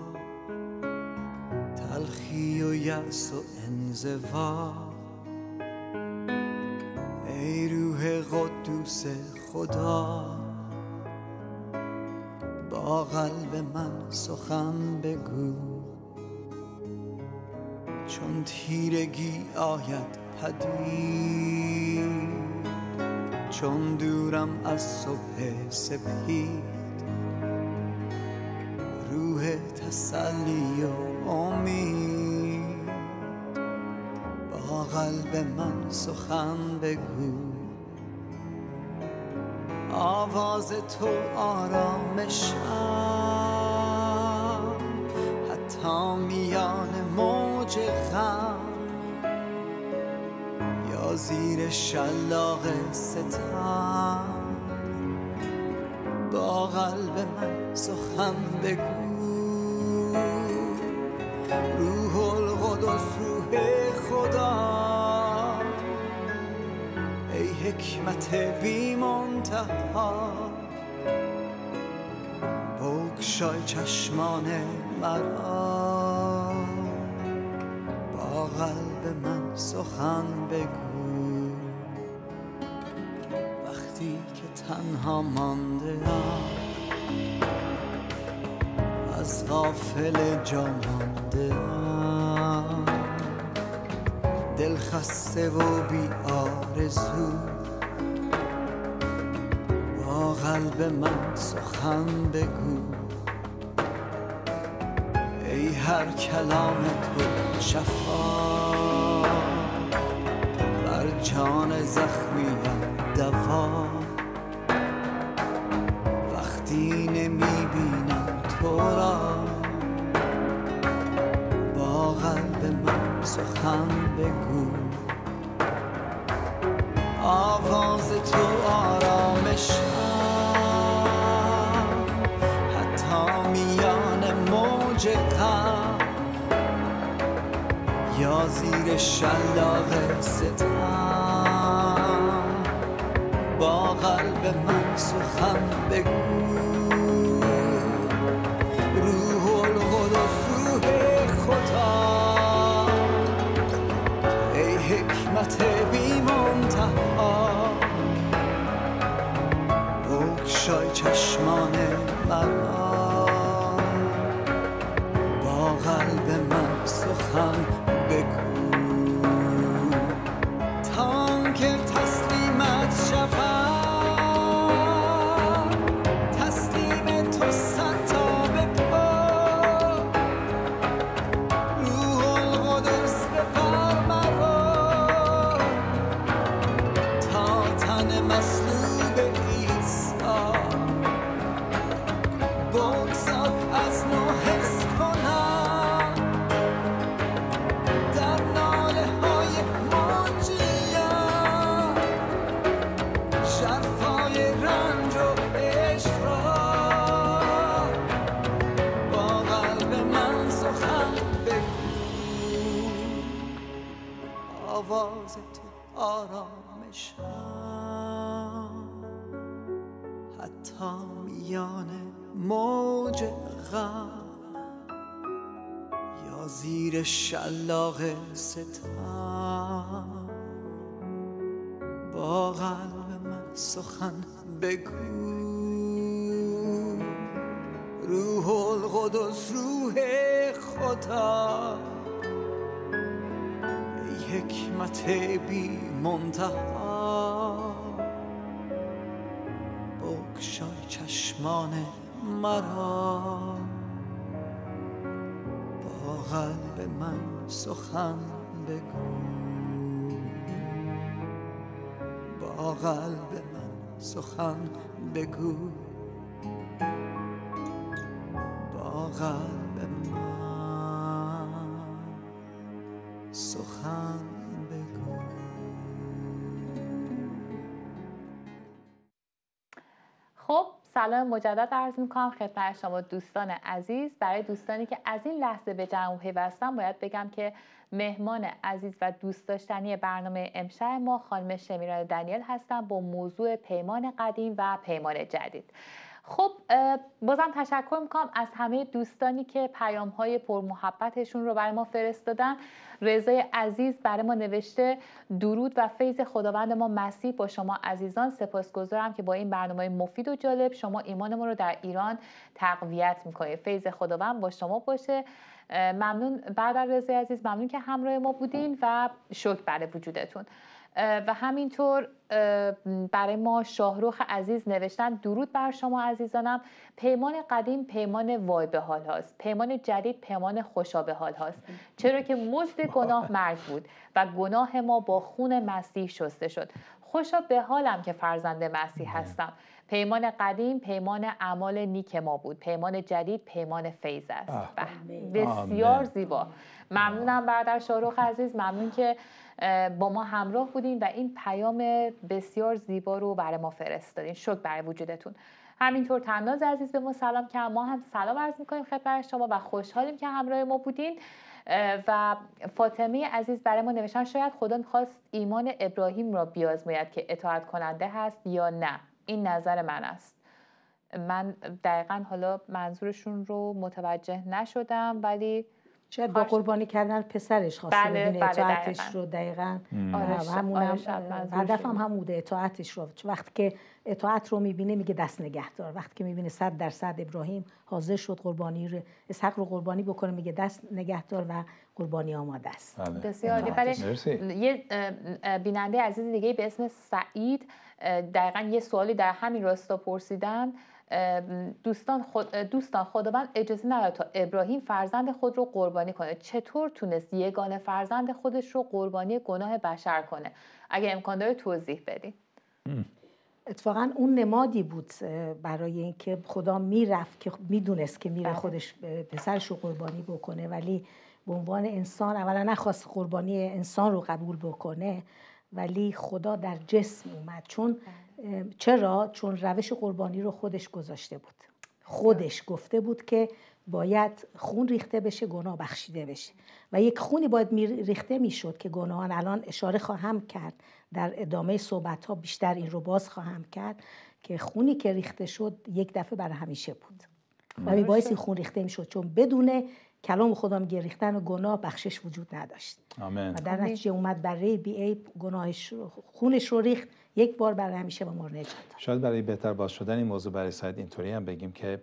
تلخی و یأس و انزوا ای روح قدوس خدا با قلب من سخن بگو چون تیرگی آید پدید چون دورم از صبح سپید روح تسلی و امید با قلب من سخن بگو آواز تو آرامشم حتی میان موج غم زیر شلاق ستم با قلب من سخن بگو روح القدس روح خدا ای حکمت بی منتها بگشای چشمان مرا با قلب من سخن بگو تنها مانده از غافل جا مانده دل خسته و بی آرزو با قلب من سخن بگو ای هر کلام تو شفا بر جان و دوا هم بگو آواز تو آرامش حتی میان موج قم یا زیر شلاق ستم با قلب من سخم بگو زیر شلاق ستم با قلب من سخن بگو روح القدس روح خدا حکمت بی منتها بگشای چشمان مرا قلب من سخن بگو با قلب من سخن بگو با قلب سلام مجدد عرض میکنم خدمت شما دوستان عزیز برای دوستانی که از این لحظه به جمع پیوستن باید بگم که مهمان عزیز و دوست داشتنی برنامه امشب ما خانم شمیران دنیل هستم با موضوع پیمان قدیم و پیمان جدید خب بازم تشکر میکنم از همه دوستانی که پیام های پرمحبتشون رو برای ما فرستادن رضای عزیز برای ما نوشته درود و فیض خداوند ما مسیح با شما عزیزان سپاسگزارم که با این برنامه مفید و جالب شما ایمان ما رو در ایران تقویت میکنه فیض خداوند با شما باشه ممنون از رضا عزیز ممنون که همراه ما بودین و شکر برای وجودتون و همینطور برای ما شاهروخ عزیز نوشتن درود بر شما عزیزانم پیمان قدیم پیمان وای به حال هاست پیمان جدید پیمان خوشا به حال هاست چرا که مزد گناه مرگ بود و گناه ما با خون مسیح شسته شد خوشا به حالم که فرزند مسیح هستم پیمان قدیم پیمان اعمال نیک ما بود پیمان جدید پیمان فیض است بله. بسیار زیبا ممنونم برادر شاروخ عزیز ممنون که با ما همراه بودین و این پیام بسیار زیبا رو برای ما فرستادین شکر برای وجودتون همینطور تناز عزیز به ما سلام که ما هم سلام عرض میکنیم خدمت شما و خوشحالیم که همراه ما بودین و فاطمه عزیز برای ما نوشتن شاید خدا میخواست ایمان ابراهیم را بیازماید که اطاعت کننده هست یا نه این نظر من است من دقیقا حالا منظورشون رو متوجه نشدم ولی شاید با قربانی کردن پسرش خواسته بله، ببینه بله، اطاعتش رو دقیقا آره هدفم هم, هم بوده اطاعتش رو وقتی که اطاعت رو میبینه میگه دست نگه دار وقتی که میبینه صد درصد ابراهیم حاضر شد قربانی رو اسحق رو قربانی بکنه میگه دست نگه دار و قربانی آماده است بله. بسیار ولی یه بیننده عزیز دیگه به اسم سعید دقیقا یه سوالی در همین راستا پرسیدن دوستان, خود دوستان خداوند اجازه نداد تا ابراهیم فرزند خود رو قربانی کنه چطور تونست یگانه فرزند خودش رو قربانی گناه بشر کنه اگه امکان داره توضیح بدین اتفاقا اون نمادی بود برای اینکه خدا میرفت که میدونست که میره بله. خودش پسرش رو قربانی بکنه ولی به عنوان انسان اولا نخواست قربانی انسان رو قبول بکنه ولی خدا در جسم اومد چون بله. چرا؟ چون روش قربانی رو خودش گذاشته بود خودش گفته بود که باید خون ریخته بشه گناه بخشیده بشه و یک خونی باید می ریخته میشد که گناهان الان اشاره خواهم کرد در ادامه صحبت ها بیشتر این رو باز خواهم کرد که خونی که ریخته شد یک دفعه برای همیشه بود و می باعث خون ریخته می شد چون بدون کلام خودم گریختن و گناه بخشش وجود نداشت آمین. و در نتیجه اومد برای بی گناهش خونش رو ریخت یک بار برای همیشه به ما نجات شاید برای بهتر باز شدن این موضوع برای ساید اینطوری هم بگیم که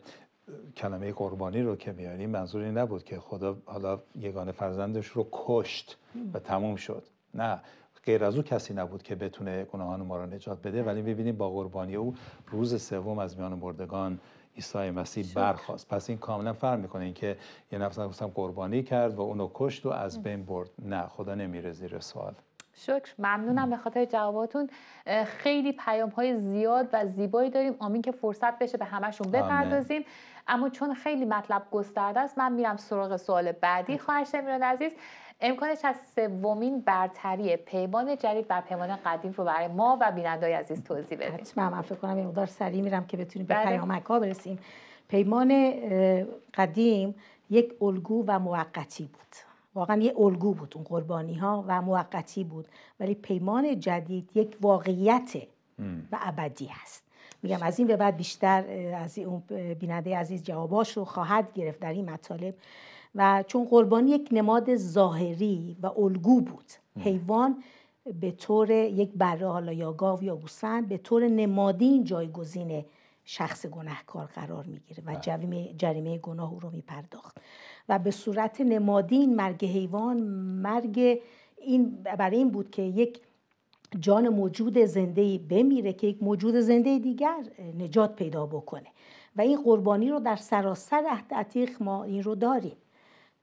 کلمه قربانی رو که میاریم این نبود که خدا حالا یگانه فرزندش رو کشت و تموم شد نه غیر از او کسی نبود که بتونه گناهان ما رو نجات بده ولی ببینیم با قربانی او روز سوم از میان مردگان عیسی مسیح برخواست پس این کاملا فرق میکنه اینکه یه نفس هم قربانی کرد و اونو کشت و از بین برد نه خدا نمیره زیر سوال شکر ممنونم به خاطر جواباتون خیلی پیام های زیاد و زیبایی داریم آمین که فرصت بشه به همشون بپردازیم اما چون خیلی مطلب گسترده است من میرم سراغ سوال بعدی خواهش نمیرون عزیز امکانش از سومین برتری پیمان جدید بر پیمان قدیم رو برای ما و بینندای عزیز توضیح بدید حتما من فکر کنم این مقدار سریع میرم که بتونیم به بله. پیامک ها برسیم پیمان قدیم یک الگو و موقتی بود واقعا یه الگو بود اون قربانی ها و موقتی بود ولی پیمان جدید یک واقعیت و ابدی هست میگم از این به بعد بیشتر از اون بیننده عزیز جواباش رو خواهد گرفت در این مطالب و چون قربانی یک نماد ظاهری و الگو بود حیوان به طور یک بره حالا یا گاو یا گوسن به طور نمادین جایگزین شخص گناهکار قرار میگیره و بله. جریمه, جریمه گناه او رو میپرداخت و به صورت نمادین مرگ حیوان مرگ این برای این بود که یک جان موجود زنده بمیره که یک موجود زنده دیگر نجات پیدا بکنه و این قربانی رو در سراسر عهد عتیق ما این رو داریم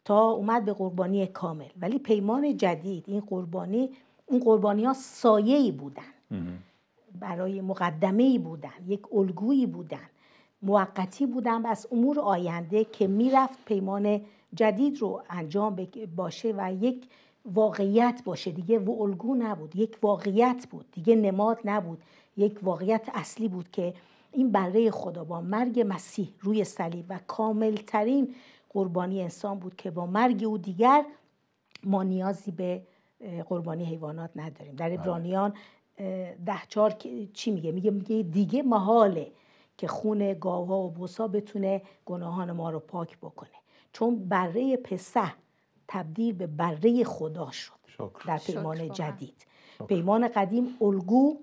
تا اومد به قربانی کامل ولی پیمان جدید این قربانی اون قربانی ها سایه ای بودن برای مقدمه ای بودن یک الگویی بودن موقتی بودن از امور آینده که میرفت پیمان جدید رو انجام باشه و یک واقعیت باشه دیگه و الگو نبود یک واقعیت بود دیگه نماد نبود یک واقعیت اصلی بود که این بره خدا با مرگ مسیح روی صلیب و کاملترین قربانی انسان بود که با مرگ او دیگر ما نیازی به قربانی حیوانات نداریم در ابرانیان ده چار چی میگه میگه میگه دیگه محاله که خون گاوها و بوسا بتونه گناهان ما رو پاک بکنه چون بره پسه تبدیل به بره خدا شد در پیمان جدید پیمان قدیم الگو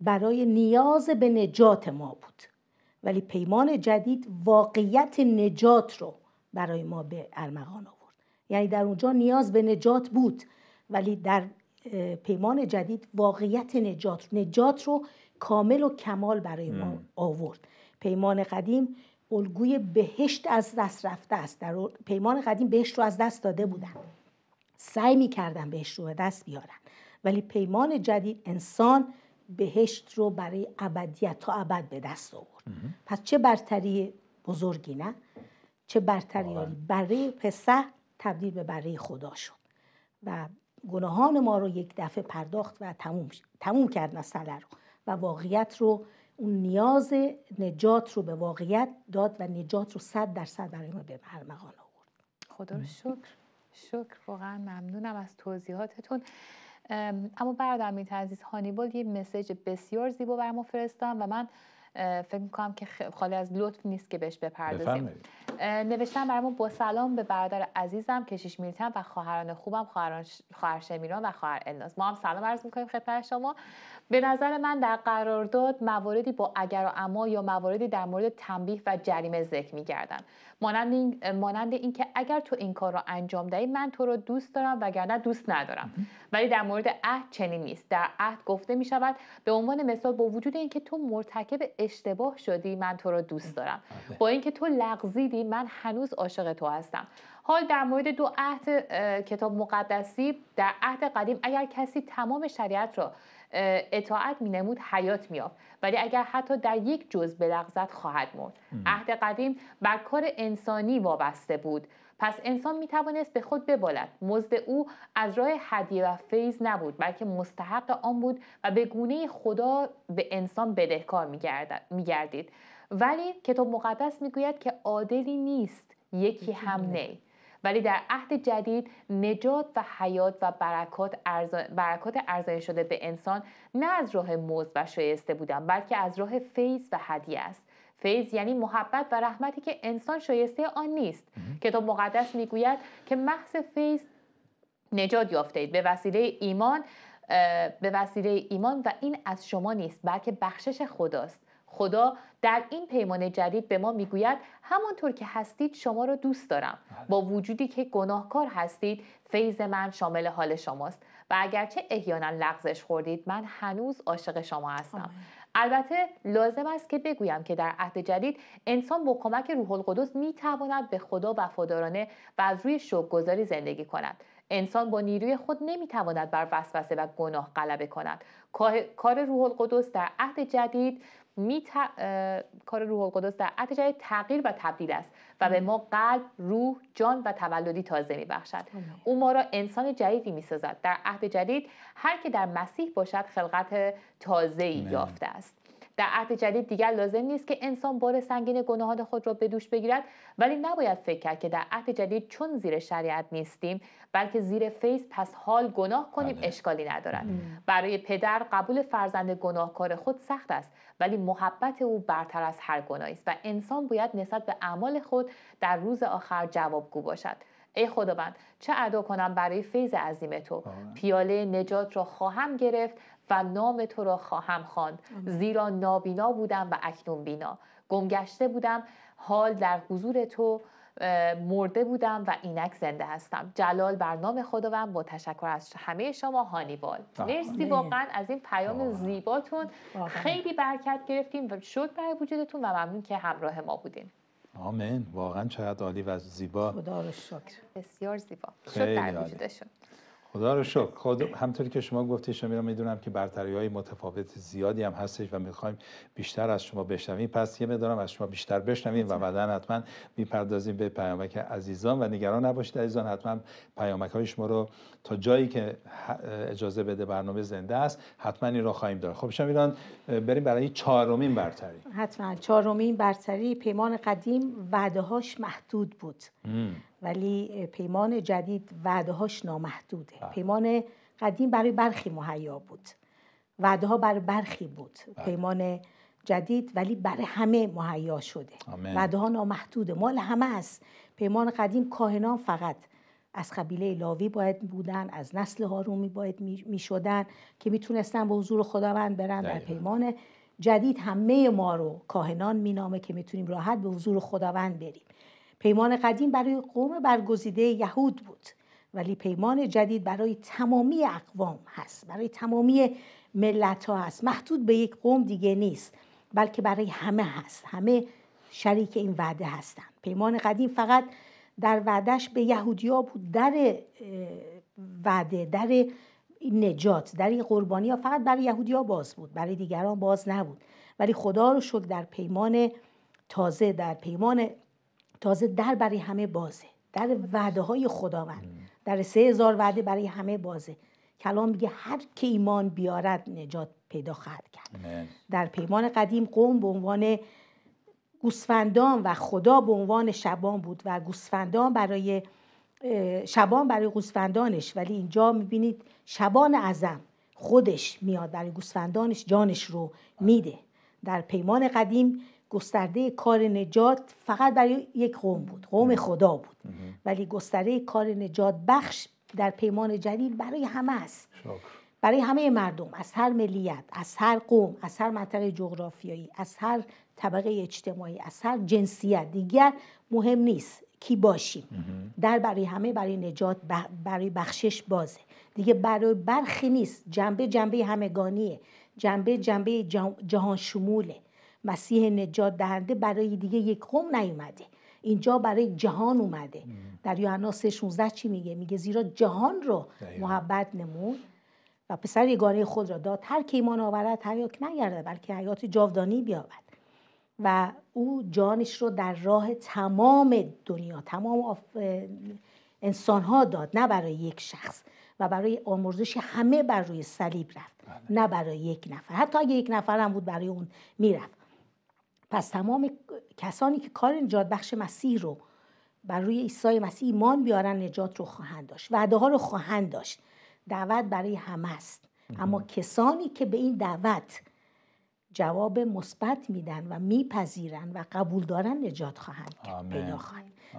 برای نیاز به نجات ما بود ولی پیمان جدید واقعیت نجات رو برای ما به ارمغان آورد یعنی در اونجا نیاز به نجات بود ولی در پیمان جدید واقعیت نجات نجات رو کامل و کمال برای ما آورد پیمان قدیم الگوی بهشت از دست رفته است در پیمان قدیم بهشت رو از دست داده بودن سعی کردن بهشت رو به دست بیارن ولی پیمان جدید انسان بهشت رو برای ابدیت تا ابد به دست آورد پس چه برتری بزرگی نه چه برتری برای پسه تبدیل به برای خدا شد و گناهان ما رو یک دفعه پرداخت و تموم, تموم کرد مسئله رو و واقعیت رو اون نیاز نجات رو به واقعیت داد و نجات رو صد صد برای ما به ارمغان آورد خدا رو شکر شکر واقعا ممنونم از توضیحاتتون اما برادر این عزیز هانیبال یه مسیج بسیار زیبا بر ما فرستم و من فکر میکنم که خالی از لطف نیست که بهش بپردازیم نوشتم برامون با سلام به برادر عزیزم کشیش میلتن و خواهران خوبم خواهر شمیران و خواهر الناز ما هم سلام عرض میکنیم خدمت شما به نظر من در قرارداد مواردی با اگر و اما یا مواردی در مورد تنبیه و جریمه ذکر گردن مانند این مانند اینکه اگر تو این کار را انجام دهی من تو را دوست دارم وگرنه دوست ندارم ولی در مورد عهد چنین نیست در عهد گفته می شود به عنوان مثال با وجود اینکه تو مرتکب اشتباه شدی من تو را دوست دارم آره. با اینکه تو لغزیدی من هنوز عاشق تو هستم حال در مورد دو عهد کتاب مقدسی در عهد قدیم اگر کسی تمام شریعت را اطاعت مینمود حیات میافت ولی اگر حتی در یک جز بلغزت خواهد مرد عهد قدیم بر کار انسانی وابسته بود پس انسان می توانست به خود ببالد مزد او از راه هدیه و فیض نبود بلکه مستحق آن بود و به گونه خدا به انسان بدهکار می گردید ولی کتاب مقدس می که عادلی نیست یکی هم نه ولی در عهد جدید نجات و حیات و برکات ارزان... برکات شده به انسان نه از راه موز و شایسته بودن بلکه از راه فیض و هدیه است فیض یعنی محبت و رحمتی که انسان شایسته آن نیست کتاب مقدس میگوید که محض فیض نجات یافتید به وسیله ایمان به وسیله ایمان و این از شما نیست بلکه بخشش خداست خدا در این پیمان جدید به ما میگوید همانطور که هستید شما را دوست دارم بله. با وجودی که گناهکار هستید فیض من شامل حال شماست و اگرچه احیانا لغزش خوردید من هنوز عاشق شما هستم البته لازم است که بگویم که در عهد جدید انسان با کمک روح القدس میتواند به خدا وفادارانه و از روی گذاری زندگی کند انسان با نیروی خود نمیتواند بر وسوسه و گناه غلبه کند کار روح القدس در عهد جدید می تا کار روح القدس در عهد جدید تغییر و تبدیل است و به ما قلب، روح، جان و تولدی تازه می بخشد او ما را انسان جدیدی می سازد در عهد جدید هر که در مسیح باشد خلقت تازه یافته است در عهد جدید دیگر لازم نیست که انسان بار سنگین گناهان خود را به دوش بگیرد ولی نباید فکر کرد که در عهد جدید چون زیر شریعت نیستیم بلکه زیر فیض پس حال گناه کنیم بله. اشکالی ندارد برای پدر قبول فرزند گناهکار خود سخت است ولی محبت او برتر از هر گناهی است و انسان باید نسبت به اعمال خود در روز آخر جوابگو باشد ای خداوند چه ادا کنم برای فیض عظیم تو پیاله نجات را خواهم گرفت و نام تو را خواهم خواند زیرا نابینا بودم و اکنون بینا گمگشته بودم حال در حضور تو مرده بودم و اینک زنده هستم جلال برنامه خداوند با تشکر از همه شما هانیبال مرسی واقعا از این پیام زیباتون خیلی برکت گرفتیم و شد برای وجودتون و ممنون که همراه ما بودیم آمین واقعا چقدر عالی و زیبا خدا رو شکر بسیار زیبا شد در وجودشون خدا رو شکر خود همطوری که شما گفتی شما میدونم که برتری های متفاوت زیادی هم هستش و میخوایم بیشتر از شما بشنویم پس یه مدارم از شما بیشتر بشنویم و بعدا بله. حتما میپردازیم به پیامک عزیزان و نگران نباشید عزیزان حتما پیامک های شما رو تا جایی که اجازه بده برنامه زنده است حتما این رو خواهیم داشت خب شما بریم برای چهارمین برتری حتما چهارمین برتری پیمان قدیم وعده محدود بود ولی پیمان جدید وعده نامحدوده بله. پیمان قدیم برای برخی مهیا بود وعده ها برای برخی بود بله. پیمان جدید ولی برای همه مهیا شده آمین. وعده ها نامحدوده مال همه است پیمان قدیم کاهنان فقط از قبیله لاوی باید بودن از نسل هارومی باید می شدن که میتونستن به حضور خداوند برن در پیمان جدید همه ما رو کاهنان مینامه که میتونیم راحت به حضور خداوند بریم پیمان قدیم برای قوم برگزیده یهود بود ولی پیمان جدید برای تمامی اقوام هست برای تمامی ملت ها هست محدود به یک قوم دیگه نیست بلکه برای همه هست همه شریک این وعده هستند پیمان قدیم فقط در وعدهش به یهودیا بود در وعده در نجات در این قربانی ها فقط برای یهودیا باز بود برای دیگران باز نبود ولی خدا رو شد در پیمان تازه در پیمان تازه در برای همه بازه در وعده های خداوند در سه هزار وعده برای همه بازه کلام میگه هر که ایمان بیارد نجات پیدا خواهد کرد در پیمان قدیم قوم به عنوان گوسفندان و خدا به عنوان شبان بود و گوسفندان برای شبان برای گوسفندانش ولی اینجا میبینید شبان اعظم خودش میاد برای گوسفندانش جانش رو میده در پیمان قدیم گسترده کار نجات فقط برای یک قوم بود قوم خدا بود ولی گسترده کار نجات بخش در پیمان جدید برای همه است برای همه مردم از هر ملیت از هر قوم از هر منطقه جغرافیایی از هر طبقه اجتماعی از هر جنسیت دیگر مهم نیست کی باشیم در برای همه برای نجات برای بخشش بازه دیگه برای برخی نیست جنبه جنبه همگانیه جنبه جنبه جهان شموله مسیح نجات دهنده برای دیگه یک قوم نیومده اینجا برای جهان اومده در یوحنا چی میگه میگه زیرا جهان رو محبت نمود و پسر یگانه خود را داد هر که ایمان آورد هلاک نگردد بلکه حیات جاودانی بیابد و او جانش رو در راه تمام دنیا تمام انسان ها داد نه برای یک شخص و برای آمرزش همه بر روی صلیب رفت بله. نه برای یک نفر حتی اگه یک نفر هم بود برای اون میرفت پس تمام کسانی که کار نجات بخش مسیح رو بر روی عیسی مسیح ایمان بیارن نجات رو خواهند داشت وعده ها رو خواهند داشت دعوت برای همه است اما کسانی که به این دعوت جواب مثبت میدن و میپذیرن و قبول دارن نجات خواهند پیدا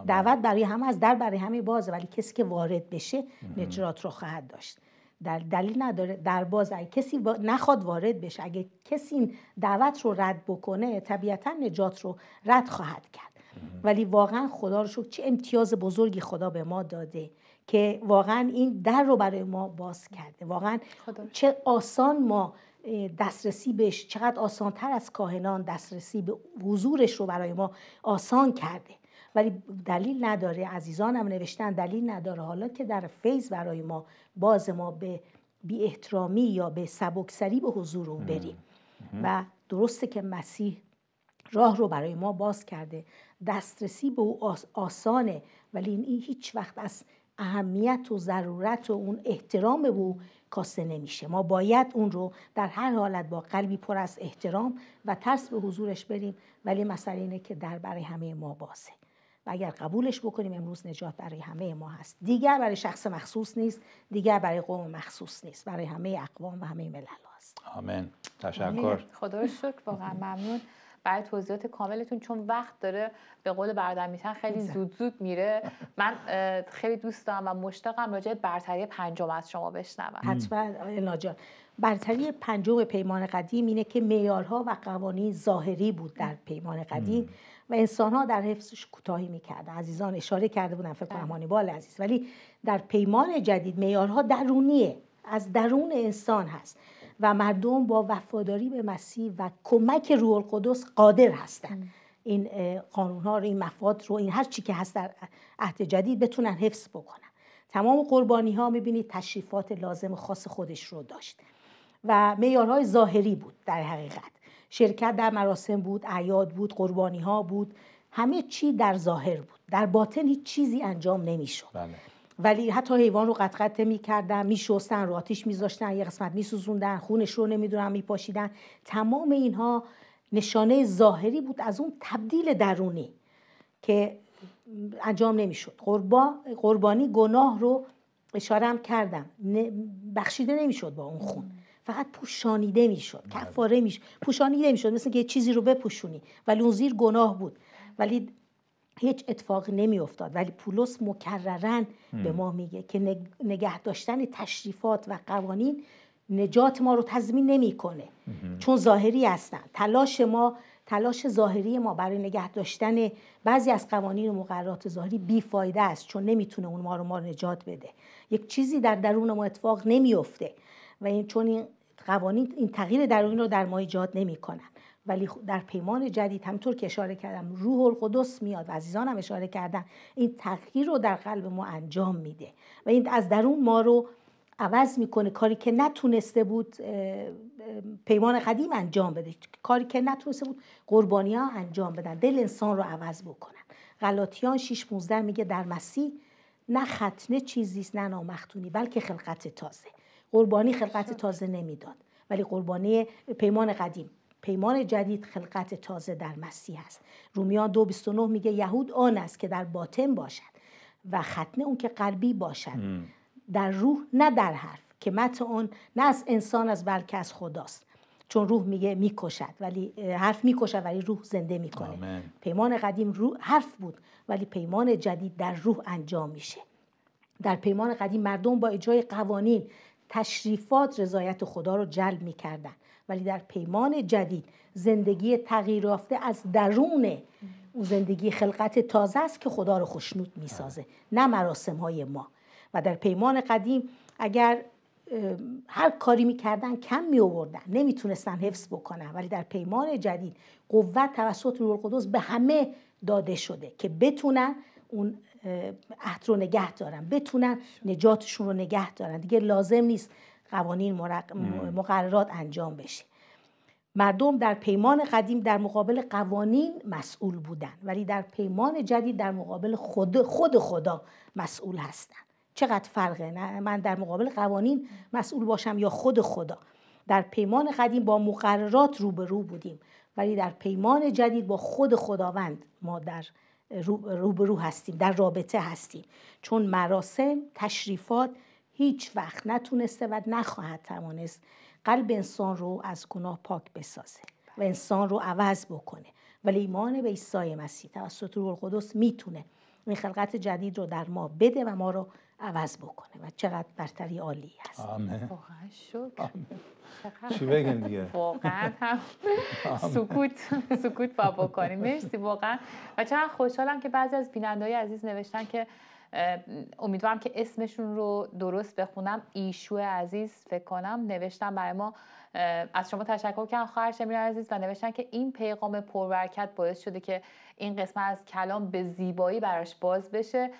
دعوت برای همه از در برای همه بازه ولی کسی که وارد بشه نجات رو خواهد داشت دلیل نداره در باز اگه کسی نخواد وارد بشه اگه کسی این دعوت رو رد بکنه طبیعتا نجات رو رد خواهد کرد ولی واقعا خدا رو شکر چه امتیاز بزرگی خدا به ما داده که واقعا این در رو برای ما باز کرده واقعا چه آسان ما دسترسی بهش چقدر تر از کاهنان دسترسی به حضورش رو برای ما آسان کرده ولی دلیل نداره عزیزانم نوشتن دلیل نداره حالا که در فیض برای ما باز ما به بی احترامی یا به سبکسری به حضور او بریم و درسته که مسیح راه رو برای ما باز کرده دسترسی به او آسانه ولی این هیچ وقت از اهمیت و ضرورت و اون احترام به او کاسته نمیشه ما باید اون رو در هر حالت با قلبی پر از احترام و ترس به حضورش بریم ولی مسئله اینه که در برای همه ما بازه و اگر قبولش بکنیم امروز نجات برای همه ما هست دیگر برای شخص مخصوص نیست دیگر برای قوم مخصوص نیست برای همه اقوام و همه ملل هست آمین تشکر خدا شکر واقعا ممنون برای توضیحات کاملتون چون وقت داره به قول بردم میتن خیلی زود زود میره من خیلی دوست دارم و مشتاقم راجع برتری پنجم از شما بشنوم حتما برتری پنجم پیمان قدیم اینه که معیارها و قوانین ظاهری بود در پیمان قدیم و انسان ها در حفظش کوتاهی میکردن عزیزان اشاره کرده بودن فکر کنم بله. هانیبال عزیز ولی در پیمان جدید معیارها درونیه از درون انسان هست و مردم با وفاداری به مسیح و کمک روح القدس قادر هستند این قانون ها رو این مفاد رو این هر چی که هست در عهد جدید بتونن حفظ بکنن تمام قربانی ها میبینید تشریفات لازم خاص خودش رو داشت و میارهای ظاهری بود در حقیقت شرکت در مراسم بود اعیاد بود قربانی ها بود همه چی در ظاهر بود در باطن هیچ چیزی انجام نمیشد بله. ولی حتی حیوان رو می قطع میکردن میشستن رو آتیش میذاشتن یه قسمت میسوزوندن خونش رو می میپاشیدن تمام اینها نشانه ظاهری بود از اون تبدیل درونی که انجام نمیشد قربا قربانی گناه رو اشارم کردم بخشیده نمیشد با اون خون فقط پوشانیده میشد بله. کفاره میشد پوشانیده میشد مثل که یه چیزی رو بپوشونی ولی اون زیر گناه بود ولی هیچ اتفاق نمیافتاد ولی پولس مکررا به ما میگه که نگه داشتن تشریفات و قوانین نجات ما رو تضمین نمیکنه چون ظاهری هستن تلاش ما تلاش ظاهری ما برای نگه داشتن بعضی از قوانین و مقررات ظاهری بیفایده است چون نمیتونه اون ما رو ما نجات بده یک چیزی در درون ما اتفاق نمیفته و این چون این قوانین این تغییر درونی رو در ما ایجاد نمیکنن ولی در پیمان جدید همطور که اشاره کردم روح القدس میاد و عزیزان هم اشاره کردن این تغییر رو در قلب ما انجام میده و این از درون ما رو عوض میکنه کاری که نتونسته بود پیمان قدیم انجام بده کاری که نتونسته بود قربانی ها انجام بدن دل انسان رو عوض بکنن غلاطیان 6.15 میگه در مسیح نه ختنه چیزیست نه نامختونی بلکه خلقت تازه قربانی خلقت تازه نمیداد ولی قربانی پیمان قدیم پیمان جدید خلقت تازه در مسیح است رومیان 2:29 میگه یهود آن است که در باطن باشد و ختنه اون که قلبی باشد در روح نه در حرف که مت اون نه از انسان از بلکه از خداست چون روح میگه میکشد ولی حرف میکشد ولی روح زنده میکنه پیمان قدیم روح حرف بود ولی پیمان جدید در روح انجام میشه در پیمان قدیم مردم با اجرای قوانین تشریفات رضایت خدا رو جلب می کردن. ولی در پیمان جدید زندگی تغییر یافته از درون اون زندگی خلقت تازه است که خدا رو خوشنود می سازه نه مراسم های ما و در پیمان قدیم اگر هر کاری میکردن کم می آوردن نمیتونستن حفظ بکنن ولی در پیمان جدید قوت توسط روح القدس به همه داده شده که بتونن اون عهد رو نگه دارن بتونن نجاتشون رو نگه دارن دیگه لازم نیست قوانین مقررات انجام بشه مردم در پیمان قدیم در مقابل قوانین مسئول بودن ولی در پیمان جدید در مقابل خود خدا مسئول هستن چقدر فرقه نه؟ من در مقابل قوانین مسئول باشم یا خود خدا در پیمان قدیم با مقررات روبرو بودیم ولی در پیمان جدید با خود خداوند ما در روبرو هستیم در رابطه هستیم چون مراسم تشریفات هیچ وقت نتونسته و نخواهد توانست قلب انسان رو از گناه پاک بسازه و انسان رو عوض بکنه ولی ایمان به عیسی مسیح توسط روح القدس میتونه این خلقت جدید رو در ما بده و ما رو عوض بکنه و چقدر برتری عالی هست آمین چی بگیم دیگه واقعا هم سکوت سکوت با مرسی واقعا و چقدر خوشحالم که بعضی از های عزیز نوشتن که امیدوارم که اسمشون رو درست بخونم ایشو عزیز فکر کنم نوشتم برای ما از شما تشکر کنم خواهر شمیر عزیز و نوشتن که این پیغام پربرکت باعث شده که این قسمت از کلام به زیبایی براش باز بشه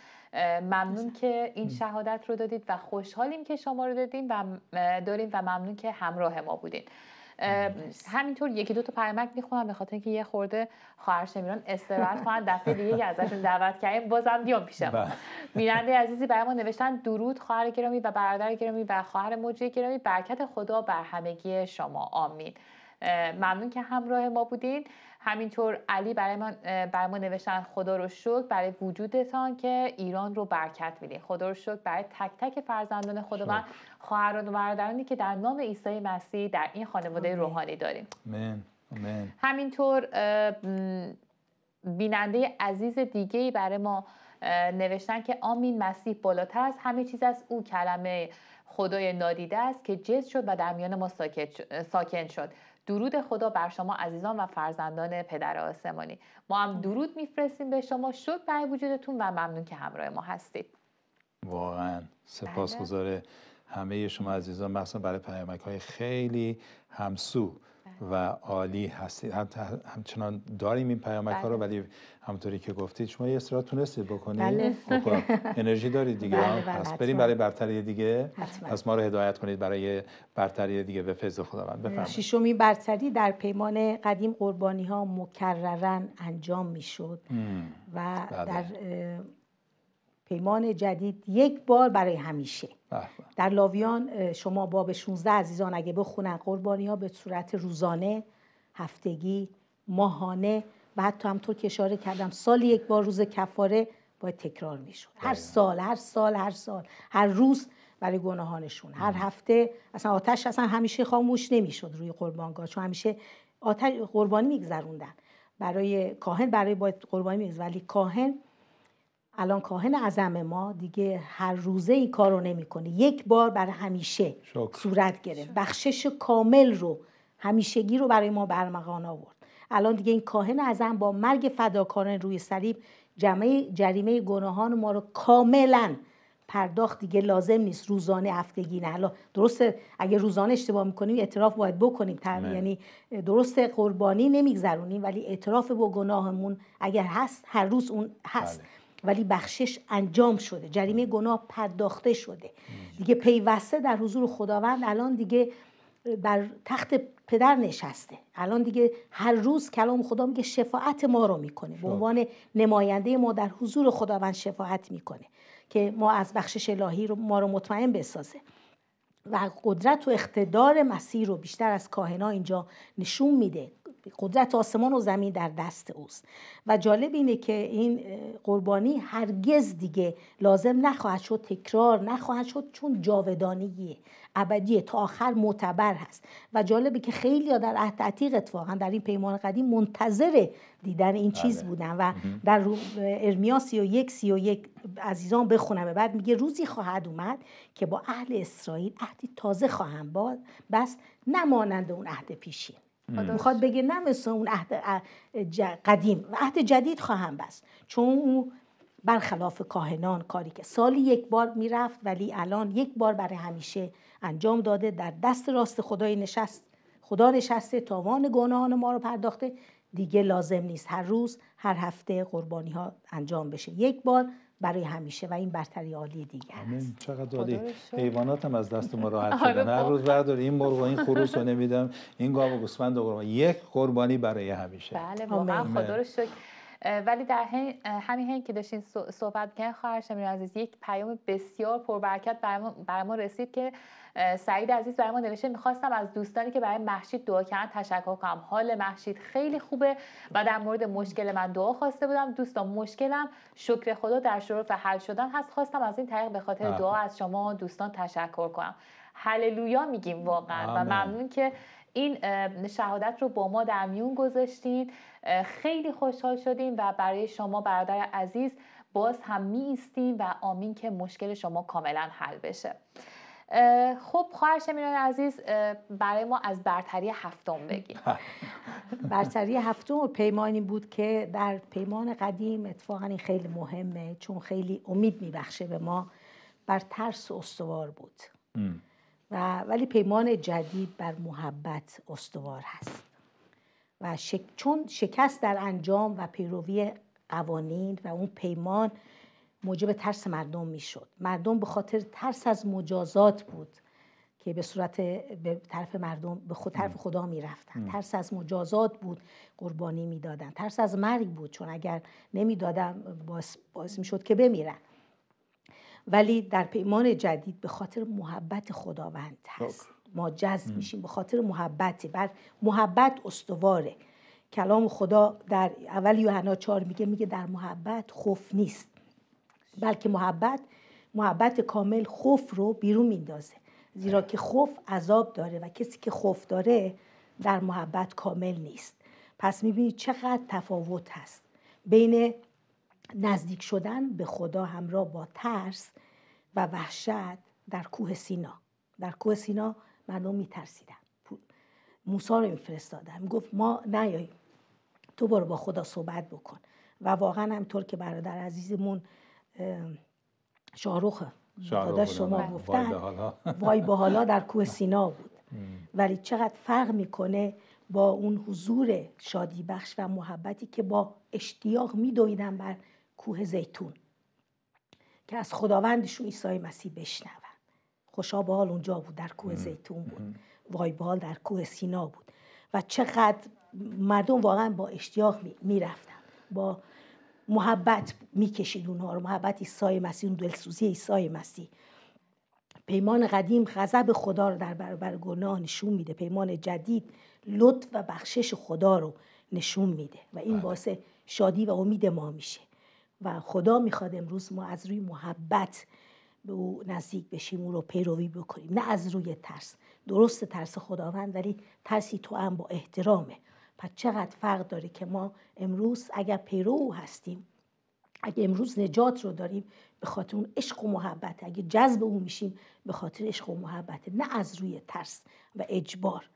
ممنون که این شهادت رو دادید و خوشحالیم که شما رو دادیم و داریم و ممنون که همراه ما بودین همینطور یکی دو تا پیامک میخونم به خاطر اینکه یه خورده خواهر شمیران استراحت کنن دفعه دیگه ازشون دعوت کردیم بازم بیام پیشم بله. میرنده عزیزی برای ما نوشتن درود خواهر گرامی و برادر گرامی و خواهر موجی گرامی برکت خدا بر همگی شما آمین ممنون که همراه ما بودین همینطور علی برای ما, برای نوشتن خدا رو شکر برای وجودتان که ایران رو برکت میده خدا رو شکر برای تک تک فرزندان خداوند خواهران و برادرانی که در نام عیسی مسیح در این خانواده روحانی داریم آمین. آمین. همینطور بیننده عزیز دیگه برای ما نوشتن که آمین مسیح بالاتر است همه چیز از او کلمه خدای نادیده است که جز شد و در میان ما ساکن شد درود خدا بر شما عزیزان و فرزندان پدر آسمانی ما هم درود میفرستیم به شما شد برای وجودتون و ممنون که همراه ما هستید واقعا سپاسگزار بله. همه شما عزیزان مخصوصا برای پیامک های خیلی همسو و عالی هستید هم همچنان داریم این پیامک ها رو بله. ولی همطوری که گفتید شما یه استراحت تونستید بکنید بله. خب، انرژی دارید دیگه بله، پس بریم برای برتری دیگه پس ما رو هدایت کنید برای برتری دیگه به فضل خداوند بفرمایید ششمی برتری در پیمان قدیم قربانی ها مکررن انجام میشد و در پیمان جدید یک بار برای همیشه در لاویان شما باب 16 عزیزان اگه بخونن قربانی ها به صورت روزانه هفتگی ماهانه و حتی همطور که اشاره کردم سال یک بار روز کفاره باید تکرار میشد هر سال هر سال هر سال هر روز برای گناهانشون هر هفته اصلا آتش اصلا همیشه خاموش نمیشد روی قربانگاه چون همیشه آتش قربانی میگذروندن برای کاهن برای باید قربانی میز ولی کاهن الان کاهن اعظم ما دیگه هر روزه این کار رو نمیکنه یک بار برای همیشه صورت گرفت بخشش کامل رو همیشگی رو برای ما برمغان آورد الان دیگه این کاهن اعظم با مرگ فداکاران روی صلیب جمعه جریمه گناهان ما رو کاملا پرداخت دیگه لازم نیست روزانه هفتگی نه الان درسته اگه روزانه اشتباه میکنیم اعتراف باید بکنیم یعنی درسته قربانی نمیگذرونیم ولی اعتراف با گناهمون اگر هست هر روز اون هست بله. ولی بخشش انجام شده جریمه بله. گناه پرداخته شده دیگه پیوسته در حضور خداوند الان دیگه بر تخت پدر نشسته الان دیگه هر روز کلام خدا میگه شفاعت ما رو میکنه به عنوان نماینده ما در حضور خداوند شفاعت میکنه که ما از بخشش الهی رو ما رو مطمئن بسازه و قدرت و اقتدار مسیح رو بیشتر از کاهنا اینجا نشون میده قدرت آسمان و زمین در دست اوست و جالب اینه که این قربانی هرگز دیگه لازم نخواهد شد تکرار نخواهد شد چون جاودانیه ابدیه تا آخر معتبر هست و جالبه که خیلی در عهد عتیق اتفاقا در این پیمان قدیم منتظر دیدن این بله. چیز بودن و در ارمیا 31 یک عزیزان بخونم بعد میگه روزی خواهد اومد که با اهل اسرائیل عهدی تازه خواهم بس نمانند اون عهد پیشین میخواد بگه نه مثل اون عهد قدیم عهد جدید خواهم بس چون او برخلاف کاهنان کاری که سالی یک بار میرفت ولی الان یک بار برای همیشه انجام داده در دست راست خدای نشست خدا نشسته تاوان گناهان ما رو پرداخته دیگه لازم نیست هر روز هر هفته قربانی ها انجام بشه یک بار برای همیشه و این برتری عالی دیگر است چقدر عالی حیوانات هم از دست ما راحت آره شدن هر روز برداری این مرغ و این خروس رو نمیدم این گاو و گوسفند و یک قربانی برای همیشه بله واقعا خدا رو شکر ولی در همین حین که داشتین صحبت کردن خواهر شمیر عزیز یک پیام بسیار پربرکت برای ما رسید که سعید عزیز برای ما نوشته میخواستم از دوستانی که برای محشید دعا کردن تشکر کنم حال محشید خیلی خوبه و در مورد مشکل من دعا خواسته بودم دوستان مشکلم شکر خدا در شرف حل شدن هست خواستم از این طریق به خاطر بله. دعا از شما دوستان تشکر کنم هللویا میگیم واقعا و ممنون که این شهادت رو با ما در میون گذاشتید خیلی خوشحال شدیم و برای شما برادر عزیز باز هم میستیم و آمین که مشکل شما کاملا حل بشه خب خواهر شمیران عزیز برای ما از برتری هفتم بگیم بله. برتری هفتم پیمانی بود که در پیمان قدیم اتفاقا این خیلی مهمه چون خیلی امید میبخشه به ما بر ترس استوار بود و ولی پیمان جدید بر محبت استوار هست و شک... چون شکست در انجام و پیروی قوانین و اون پیمان موجب ترس مردم میشد مردم به خاطر ترس از مجازات بود که به صورت به طرف مردم به خود طرف خدا میرفتن ترس از مجازات بود قربانی میدادن ترس از مرگ بود چون اگر نمیدادن باعث, باعث میشد که بمیرن ولی در پیمان جدید به خاطر محبت خداوند هست ما جذب میشیم به خاطر محبته بر محبت استواره کلام خدا در اول یوحنا 4 میگه میگه در محبت خوف نیست بلکه محبت محبت کامل خوف رو بیرون میندازه زیرا که خوف عذاب داره و کسی که خوف داره در محبت کامل نیست پس میبینید چقدر تفاوت هست بین نزدیک شدن به خدا همراه با ترس و وحشت در کوه سینا در کوه سینا مردم میترسیدن موسی رو میفرستادن گفت ما نیاییم تو برو با خدا صحبت بکن و واقعا همطور که برادر عزیزمون شاروخ خدا شما گفتن وای با حالا در کوه سینا بود ولی چقدر فرق میکنه با اون حضور شادی بخش و محبتی که با اشتیاق میدویدن بر کوه زیتون که از خداوندشون عیسی مسیح بشنون خوشا بال حال اونجا بود در کوه زیتون بود وای بال در کوه سینا بود و چقدر مردم واقعا با اشتیاق میرفتن با محبت میکشید اونها رو محبت ایسای مسیح اون دلسوزی ایسای مسیح پیمان قدیم غضب خدا رو در برابر گناه نشون میده پیمان جدید لطف و بخشش خدا رو نشون میده و این بله. باعث شادی و امید ما میشه و خدا میخواد امروز ما از روی محبت به او نزدیک بشیم او رو پیروی بکنیم نه از روی ترس درست ترس خداوند ولی ترسی تو هم با احترامه پس چقدر فرق داره که ما امروز اگر پیرو او هستیم اگه امروز نجات رو داریم به خاطر اون عشق و محبت اگه جذب او میشیم به خاطر عشق و محبت نه از روی ترس و اجبار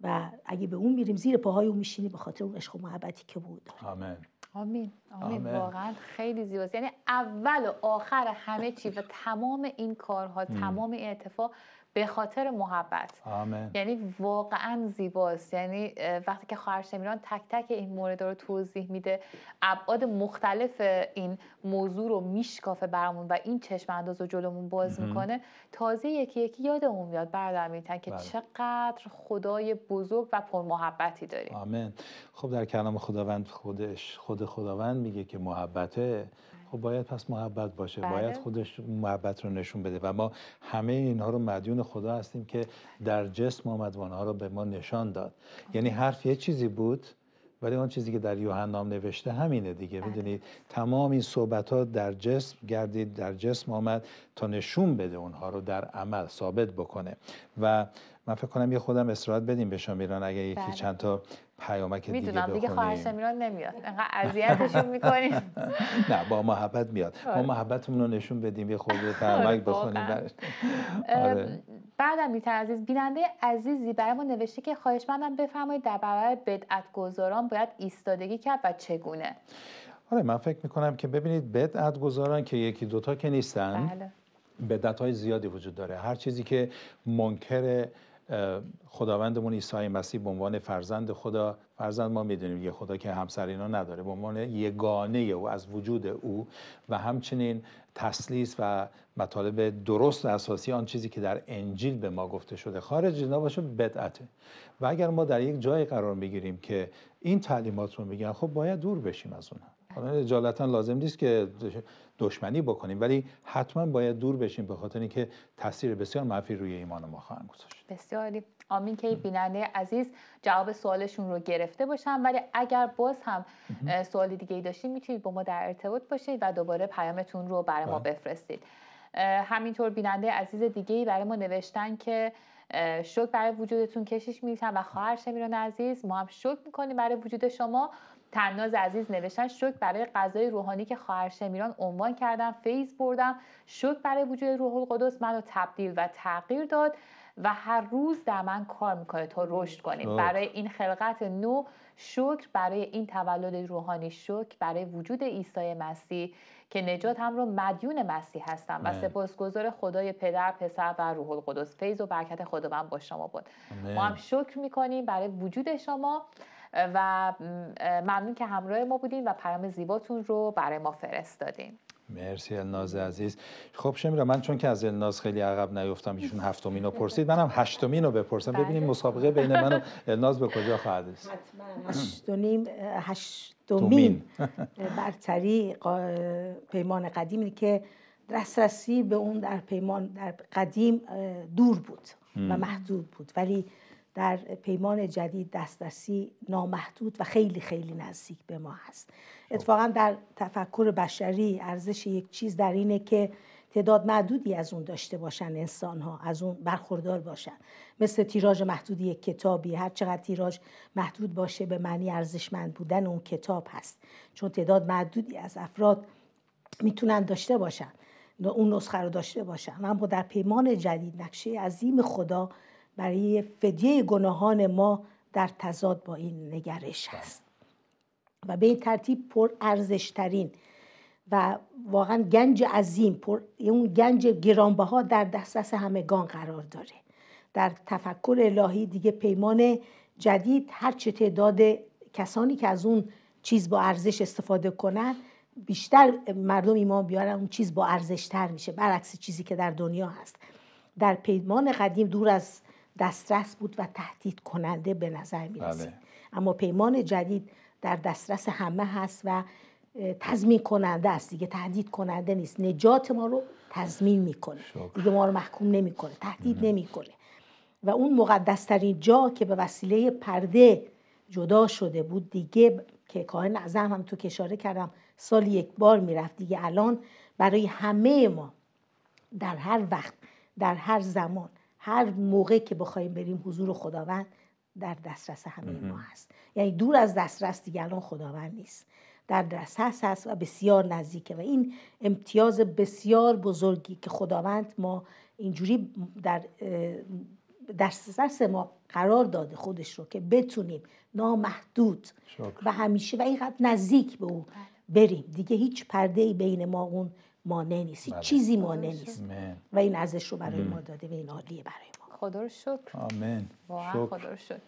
و اگه به اون میریم زیر پاهای او میشینیم به خاطر اون عشق و محبتی که بود آمین آمین آمین, واقعا خیلی زیباست یعنی اول و آخر همه چی و تمام این کارها تمام این اتفاق به خاطر محبت آمین. یعنی واقعا زیباست یعنی وقتی که خواهر شمیران تک تک این مورد رو توضیح میده ابعاد مختلف این موضوع رو میشکافه برامون و این چشم انداز رو جلومون باز میکنه تازه یکی یکی یادمون میاد برادر میتن که بله. چقدر خدای بزرگ و پرمحبتی داریم آمین خب در کلام خداوند خودش خود خداوند میگه که محبته خب باید پس محبت باشه بله. باید خودش محبت رو نشون بده و ما همه اینها رو مدیون خدا هستیم که در جسم آمد و آنها رو به ما نشان داد یعنی حرف یه چیزی بود ولی آن چیزی که در نام نوشته همینه دیگه بله. میدونید تمام این صحبت ها در جسم گردید در جسم آمد تا نشون بده اونها رو در عمل ثابت بکنه و من فکر کنم یه خودم استراحت بدیم به شامیران اگه یکی بله. چند تا پیامک دیگه میدونم دیگه خواهر سمیران نمیاد انقدر اذیتشون میکنیم نه با محبت میاد ما آره. محبتمون رو نشون بدیم یه خورده پیامک آره، بخونیم آره. بعدم میتر عزیز بیننده عزیزی ما نوشته که خواهشمندم بفرمایید در برابر بدعت گذاران باید ایستادگی کرد و چگونه آره من فکر میکنم که ببینید بدعت گذاران که یکی دوتا که نیستن بله. بدعت های زیادی وجود داره هر چیزی که منکر خداوندمون عیسی مسیح به عنوان فرزند خدا فرزند ما میدونیم یه خدا که همسر اینا نداره به عنوان یگانه او از وجود او و همچنین تسلیس و مطالب درست و اساسی آن چیزی که در انجیل به ما گفته شده خارج باشه بدعته و اگر ما در یک جای قرار بگیریم که این تعلیمات رو میگن خب باید دور بشیم از اونها حالا اجالتا لازم نیست که دشمنی بکنیم ولی حتما باید دور بشیم به خاطر اینکه تاثیر بسیار منفی روی ایمان ما خواهند گذاشت بسیاری آمین که بیننده عزیز جواب سوالشون رو گرفته باشم ولی اگر باز هم سوال دیگه ای داشتید میتونید با ما در ارتباط باشید و دوباره پیامتون رو برای ما بله. بفرستید همینطور بیننده عزیز دیگه ای برای ما نوشتن که شکر برای وجودتون کشش میریسم و خواهر شمیران عزیز ما هم شکر میکنیم برای وجود شما تناز عزیز نوشتن شکر برای غذای روحانی که خواهر شمیران عنوان کردم فیز بردم شکر برای وجود روح القدس منو تبدیل و تغییر داد و هر روز در من کار میکنه تا رشد کنیم برای این خلقت نو شکر برای این تولد روحانی شکر برای وجود عیسی مسیح که نجات هم رو مدیون مسیح هستم و سپاسگزار خدای پدر پسر و روح القدس فیض و برکت خداوند با شما بود ما هم شکر میکنیم برای وجود شما و ممنون که همراه ما بودین و پیام زیباتون رو برای ما فرستادین مرسی الناز عزیز خب شمیرا من چون که از الناز خیلی عقب نیفتم ایشون هفتمین رو پرسید منم هشتمین رو بپرسم بله. ببینیم مسابقه بین من و الناز به کجا خواهد است هشتمین هشتمین برتری پیمان قدیمی که دسترسی به اون در پیمان در قدیم دور بود و محدود بود ولی در پیمان جدید دسترسی نامحدود و خیلی خیلی نزدیک به ما هست خب. اتفاقا در تفکر بشری ارزش یک چیز در اینه که تعداد معدودی از اون داشته باشن انسان ها از اون برخوردار باشن مثل تیراژ محدودی یک کتابی هر چقدر تیراژ محدود باشه به معنی ارزشمند بودن اون کتاب هست چون تعداد معدودی از افراد میتونن داشته باشن اون نسخه رو داشته باشن اما در پیمان جدید نقشه عظیم خدا برای فدیه گناهان ما در تضاد با این نگرش بله. هست و به این ترتیب پر ارزشترین و واقعا گنج عظیم پر اون گنج گرانبها در دسترس گان قرار داره در تفکر الهی دیگه پیمان جدید هر چه تعداد کسانی که از اون چیز با ارزش استفاده کنن بیشتر مردم ایمان بیارن اون چیز با ارزش تر میشه برعکس چیزی که در دنیا هست در پیمان قدیم دور از دسترس بود و تهدید کننده به نظر می بله. رسید اما پیمان جدید در دسترس همه هست و تضمین کننده است دیگه تهدید کننده نیست نجات ما رو تضمین میکنه دیگه ما رو محکوم نمیکنه تهدید نمیکنه و اون مقدسترین جا که به وسیله پرده جدا شده بود دیگه که کاهن اعظم هم تو کشاره کردم سال یک بار میرفت دیگه الان برای همه ما در هر وقت در هر زمان هر موقع که بخوایم بریم حضور خداوند در دسترس همه ما هست یعنی دور از دسترس دیگه الان خداوند نیست در دسترس هست و بسیار نزدیکه و این امتیاز بسیار بزرگی که خداوند ما اینجوری در دسترس ما قرار داده خودش رو که بتونیم نامحدود و همیشه و اینقدر نزدیک به او بله. بریم دیگه هیچ پرده ای بین ما اون مانع نیست بله. چیزی مانع نیست و این ازش رو برای ما داده و این عالیه برای ما خدا رو شکر آمین خدا رو شکر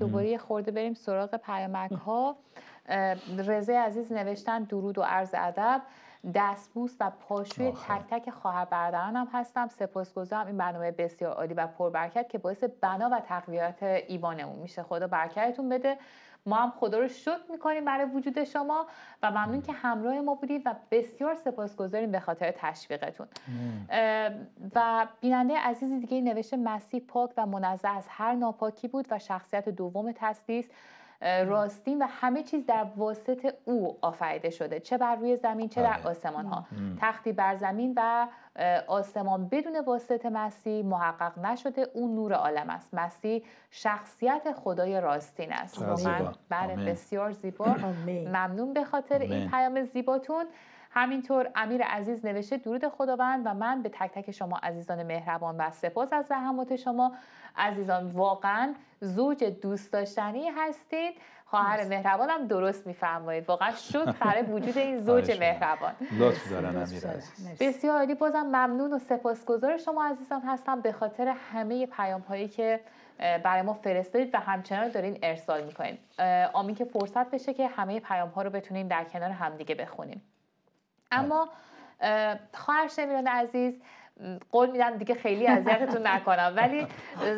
دوباره یه خورده بریم سراغ پیامک ها رزه عزیز نوشتن درود و عرض ادب دستبوس و پاشوی تک تک خواهر هم هستم سپاسگزارم این برنامه بسیار عالی و پربرکت که باعث بنا و تقویت ایوانمون میشه خدا برکتتون بده ما هم خدا رو شکر میکنیم برای وجود شما و ممنون که همراه ما بودید و بسیار سپاسگزاریم به خاطر تشویقتون و بیننده عزیزی دیگه نوشته مسیح پاک و منزه از هر ناپاکی بود و شخصیت دوم تسلیس راستین و همه چیز در واسط او آفریده شده چه بر روی زمین چه در بله. آسمان ها تختی بر زمین و آسمان بدون واسطه مسیح محقق نشده او نور عالم است مسیح شخصیت خدای راستین است خب، من بله، بسیار زیبا ممنون به خاطر این پیام زیباتون همینطور امیر عزیز نوشته درود خداوند و من به تک تک شما عزیزان مهربان و سپاس از زحمات شما عزیزان واقعا زوج دوست داشتنی هستید خواهر مهربانم درست میفرمایید واقعا شد برای وجود این زوج مهربان لطف بسیار عالی بازم ممنون و سپاسگزار شما عزیزان هستم به خاطر همه پیام هایی که برای ما فرستادید و همچنان دارین ارسال میکنید آمین که فرصت بشه که همه پیام ها رو بتونیم در کنار همدیگه بخونیم بله. اما خواهر شمیران عزیز قول میدم دیگه خیلی اذیتتون نکنم ولی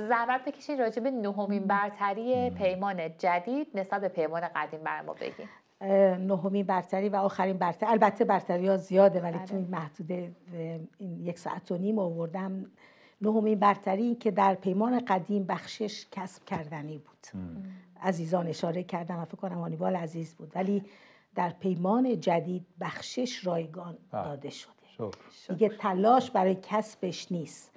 زحمت بکشین راجع نهمین برتری پیمان جدید نسبت به پیمان قدیم بر ما بگین نهمین برتری و آخرین برتری البته برتری ها زیاده ولی تو این آره. محدود این یک ساعت و نیم آوردم نهمین برتری که در پیمان قدیم بخشش کسب کردنی بود عزیزان اشاره کردم و فکر کنم هانیبال عزیز بود ولی در پیمان جدید بخشش رایگان بله. داده شد دیگه تلاش برای کسبش نیست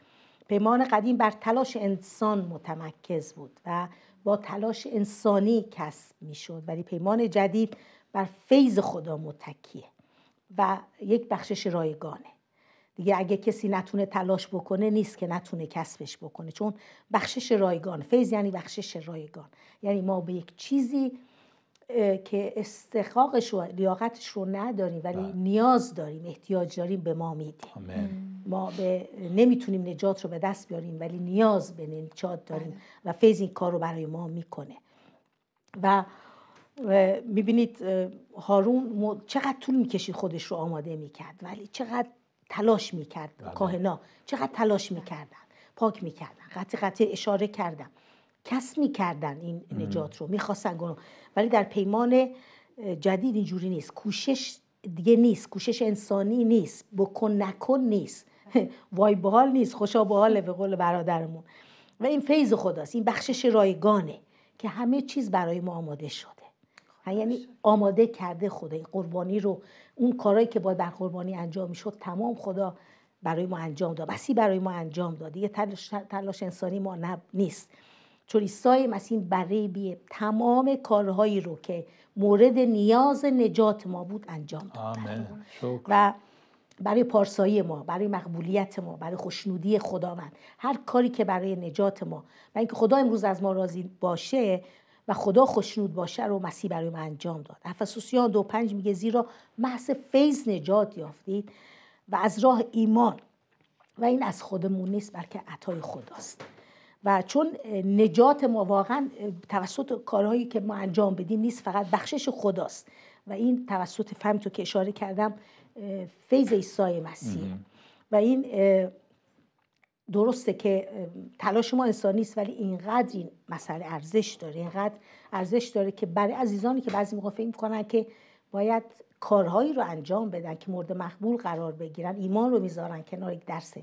پیمان قدیم بر تلاش انسان متمرکز بود و با تلاش انسانی کسب میشد ولی پیمان جدید بر فیض خدا متکیه و یک بخشش رایگانه دیگه اگه کسی نتونه تلاش بکنه نیست که نتونه کسبش بکنه چون بخشش رایگان فیض یعنی بخشش رایگان یعنی ما به یک چیزی که استحقاقش رو لیاقتش رو نداریم ولی بله. نیاز داریم احتیاج داریم به ما میده ما به نمیتونیم نجات رو به دست بیاریم ولی نیاز به نجات داریم بله. و فیض این کار رو برای ما میکنه و میبینید هارون چقدر طول میکشید خودش رو آماده میکرد ولی چقدر تلاش میکرد بله. کاهنا چقدر تلاش میکردن پاک میکردن قطع قطع اشاره کردم کس میکردن این نجات رو میخواستن گناه ولی در پیمان جدید اینجوری نیست کوشش دیگه نیست کوشش انسانی نیست بکن نکن نیست وای بحال نیست خوشا بحاله به قول برادرمون و این فیض خداست این بخشش رایگانه که همه چیز برای ما آماده شده خب، یعنی آماده کرده خدا این قربانی رو اون کارهایی که باید بر قربانی انجام میشد تمام خدا برای ما انجام داد بسی برای ما انجام داد یه تلاش, تلاش انسانی ما نب... نیست چوریسای مسیم بیه تمام کارهایی رو که مورد نیاز نجات ما بود انجام داد و برای پارسایی ما برای مقبولیت ما برای خوشنودی خداوند هر کاری که برای نجات ما و اینکه خدا امروز از ما راضی باشه و خدا خوشنود باشه رو مسیح برای ما انجام داد افسوسیان دو پنج میگه زیرا محض فیض نجات یافتید و از راه ایمان و این از خودمون نیست بلکه عطای خداست و چون نجات ما واقعا توسط کارهایی که ما انجام بدیم نیست فقط بخشش خداست و این توسط فهم تو که اشاره کردم فیض عیسی مسیح و این درسته که تلاش ما انسانی است ولی اینقدر این مسئله ارزش داره اینقدر ارزش داره که برای عزیزانی که بعضی موقع فکر میکنن که باید کارهایی رو انجام بدن که مورد مقبول قرار بگیرن ایمان رو میذارن کنار یک درس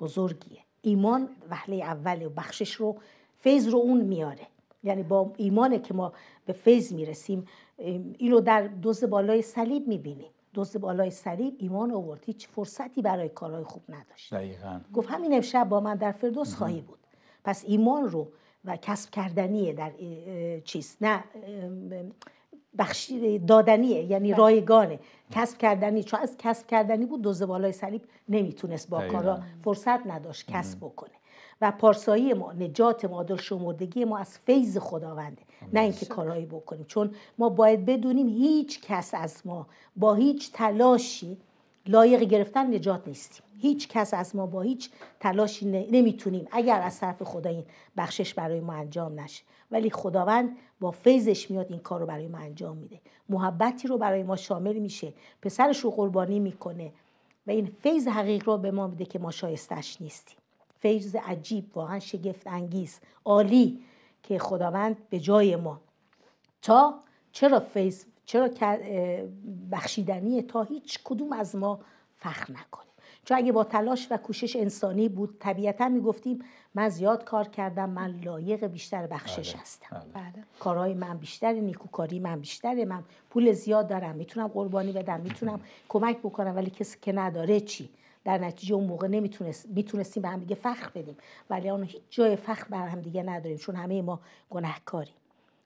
بزرگیه ایمان وحله اول و بخشش رو فیض رو اون میاره یعنی با ایمانه که ما به فیض میرسیم این رو در دوز بالای صلیب میبینیم دوز بالای صلیب ایمان آورد هیچ فرصتی برای کارهای خوب نداشت دقیقا. گفت همین امشب با من در فردوس خواهی بود پس ایمان رو و کسب کردنیه در چیز نه بخشی دادنیه یعنی بله. رایگانه کسب کردنی چون از کسب کردنی بود دوز بالای صلیب نمیتونست با کارا فرصت نداشت کسب بکنه و پارسایی ما نجات ما عادل شمردگی ما از فیض خداونده نه اینکه کارایی بکنیم چون ما باید بدونیم هیچ کس از ما با هیچ تلاشی لایق گرفتن نجات نیستیم هیچ کس از ما با هیچ تلاشی نمیتونیم اگر از طرف خدا این بخشش برای ما انجام نشه ولی خداوند با فیضش میاد این کار رو برای ما انجام میده محبتی رو برای ما شامل میشه پسرش رو قربانی میکنه و این فیض حقیق رو به ما میده که ما شایستش نیستیم فیض عجیب واقعا شگفت انگیز عالی که خداوند به جای ما تا چرا فیض چرا بخشیدنی تا هیچ کدوم از ما فخر نکنیم چون اگه با تلاش و کوشش انسانی بود طبیعتا میگفتیم من زیاد کار کردم من لایق بیشتر بخشش بله، هستم بله. بله. کارهای من بیشتره نیکوکاری من بیشتره من پول زیاد دارم میتونم قربانی بدم میتونم کمک بکنم ولی کسی که نداره چی در نتیجه اون موقع نمیتونست میتونستیم به هم دیگه فخر بدیم ولی اون هیچ جای فخر بر هم دیگه نداریم چون همه ما گناهکاریم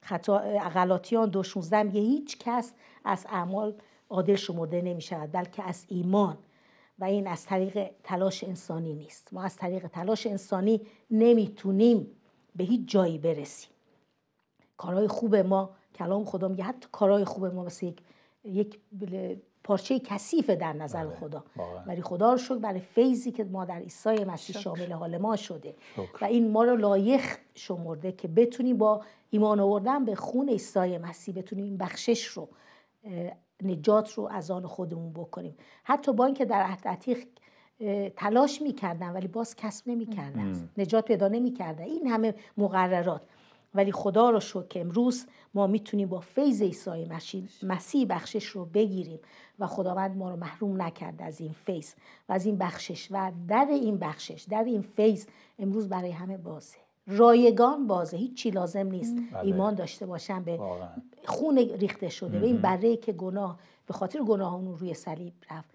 خطا غلاطیان دو یه هیچ کس از اعمال عادل شمرده نمی شود بلکه از ایمان و این از طریق تلاش انسانی نیست ما از طریق تلاش انسانی نمیتونیم به هیچ جایی برسیم کارهای خوب ما کلام خدا میگه حتی کارهای خوب ما مثل یک, یک پارچه کثیف در نظر بله، خدا ولی خدا رو شکر برای فیضی که ما در عیسی مسیح شامل حال ما شده و این ما رو لایق شمرده که بتونیم با ایمان آوردن به خون عیسی مسیح بتونیم این بخشش رو نجات رو از آن خودمون بکنیم حتی با اینکه در عهد عتیق تلاش میکردن ولی باز کسب نمیکردن نجات پیدا نمیکردن این همه مقررات ولی خدا رو شکر که امروز ما میتونیم با فیض عیسی مسیح بخشش رو بگیریم و خداوند ما رو محروم نکرد از این فیض و از این بخشش و در این بخشش در این فیض امروز برای همه بازه رایگان بازه هیچی لازم نیست بله. ایمان داشته باشن به خون ریخته شده به این بره که گناه به خاطر گناه اون روی صلیب رفت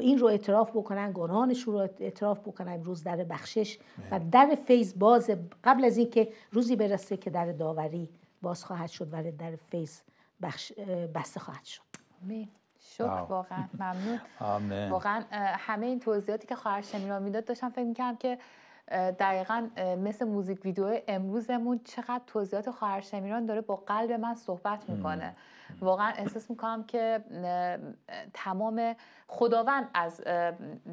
این رو اعتراف بکنن گناهانش رو اعتراف بکنن روز در بخشش و در فیض باز قبل از اینکه روزی برسه که در داوری باز خواهد شد و در فیض بخش بسته خواهد شد آمین شکر واقعا ممنون واقعا همه این توضیحاتی که خواهر شمیران میداد داشتم فکر میکردم که دقیقا مثل موزیک ویدیو امروزمون چقدر توضیحات خواهر شمیران داره با قلب من صحبت میکنه واقعا احساس میکنم که تمام خداوند از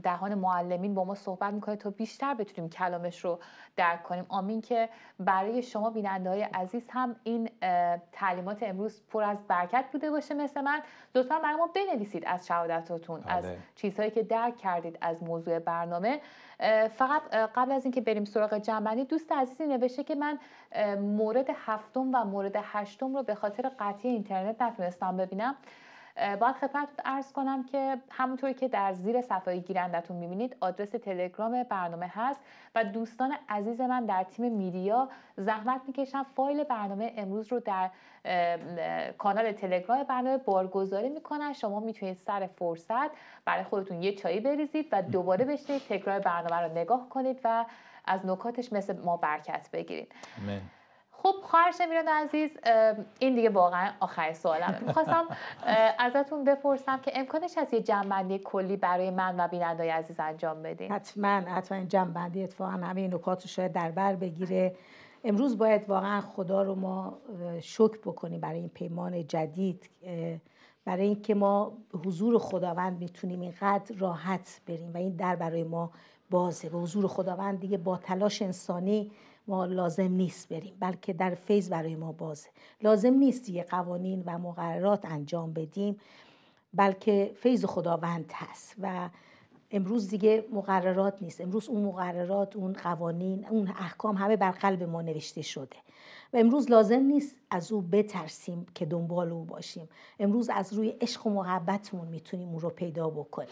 دهان معلمین با ما صحبت میکنه تا بیشتر بتونیم کلامش رو درک کنیم آمین که برای شما بیننده های عزیز هم این تعلیمات امروز پر از برکت بوده باشه مثل من لطفا برای ما بنویسید از شهادتاتون از بله. چیزهایی که درک کردید از موضوع برنامه فقط قبل از اینکه بریم سراغ جنبندی دوست عزیزی نوشته که من مورد هفتم و مورد هشتم رو به خاطر قطعی اینترنت نتونستم ببینم باید خدمتتون ارز کنم که همونطوری که در زیر صفحه گیرندتون میبینید آدرس تلگرام برنامه هست و دوستان عزیز من در تیم میدیا زحمت میکشن فایل برنامه امروز رو در کانال تلگرام برنامه بارگذاری میکنن شما میتونید سر فرصت برای خودتون یه چایی بریزید و دوباره بشنید تکرار برنامه رو نگاه کنید و از نکاتش مثل ما برکت بگیرید خب خواهر شمیران عزیز این دیگه واقعا آخر سوالم میخواستم ازتون بپرسم که امکانش از یه جنبندی کلی برای من و بینندای عزیز انجام بدین حتما حتما این جنبندی اتفاقا همه نکات رو شاید در بر بگیره امروز باید واقعا خدا رو ما شکر بکنیم برای این پیمان جدید برای اینکه ما حضور خداوند میتونیم اینقدر راحت بریم و این در برای ما بازه به حضور خداوند دیگه با تلاش انسانی ما لازم نیست بریم بلکه در فیض برای ما بازه لازم نیست یه قوانین و مقررات انجام بدیم بلکه فیض خداوند هست و امروز دیگه مقررات نیست امروز اون مقررات اون قوانین اون احکام همه بر قلب ما نوشته شده و امروز لازم نیست از او بترسیم که دنبال او باشیم امروز از روی عشق و محبتمون میتونیم اون رو پیدا بکنیم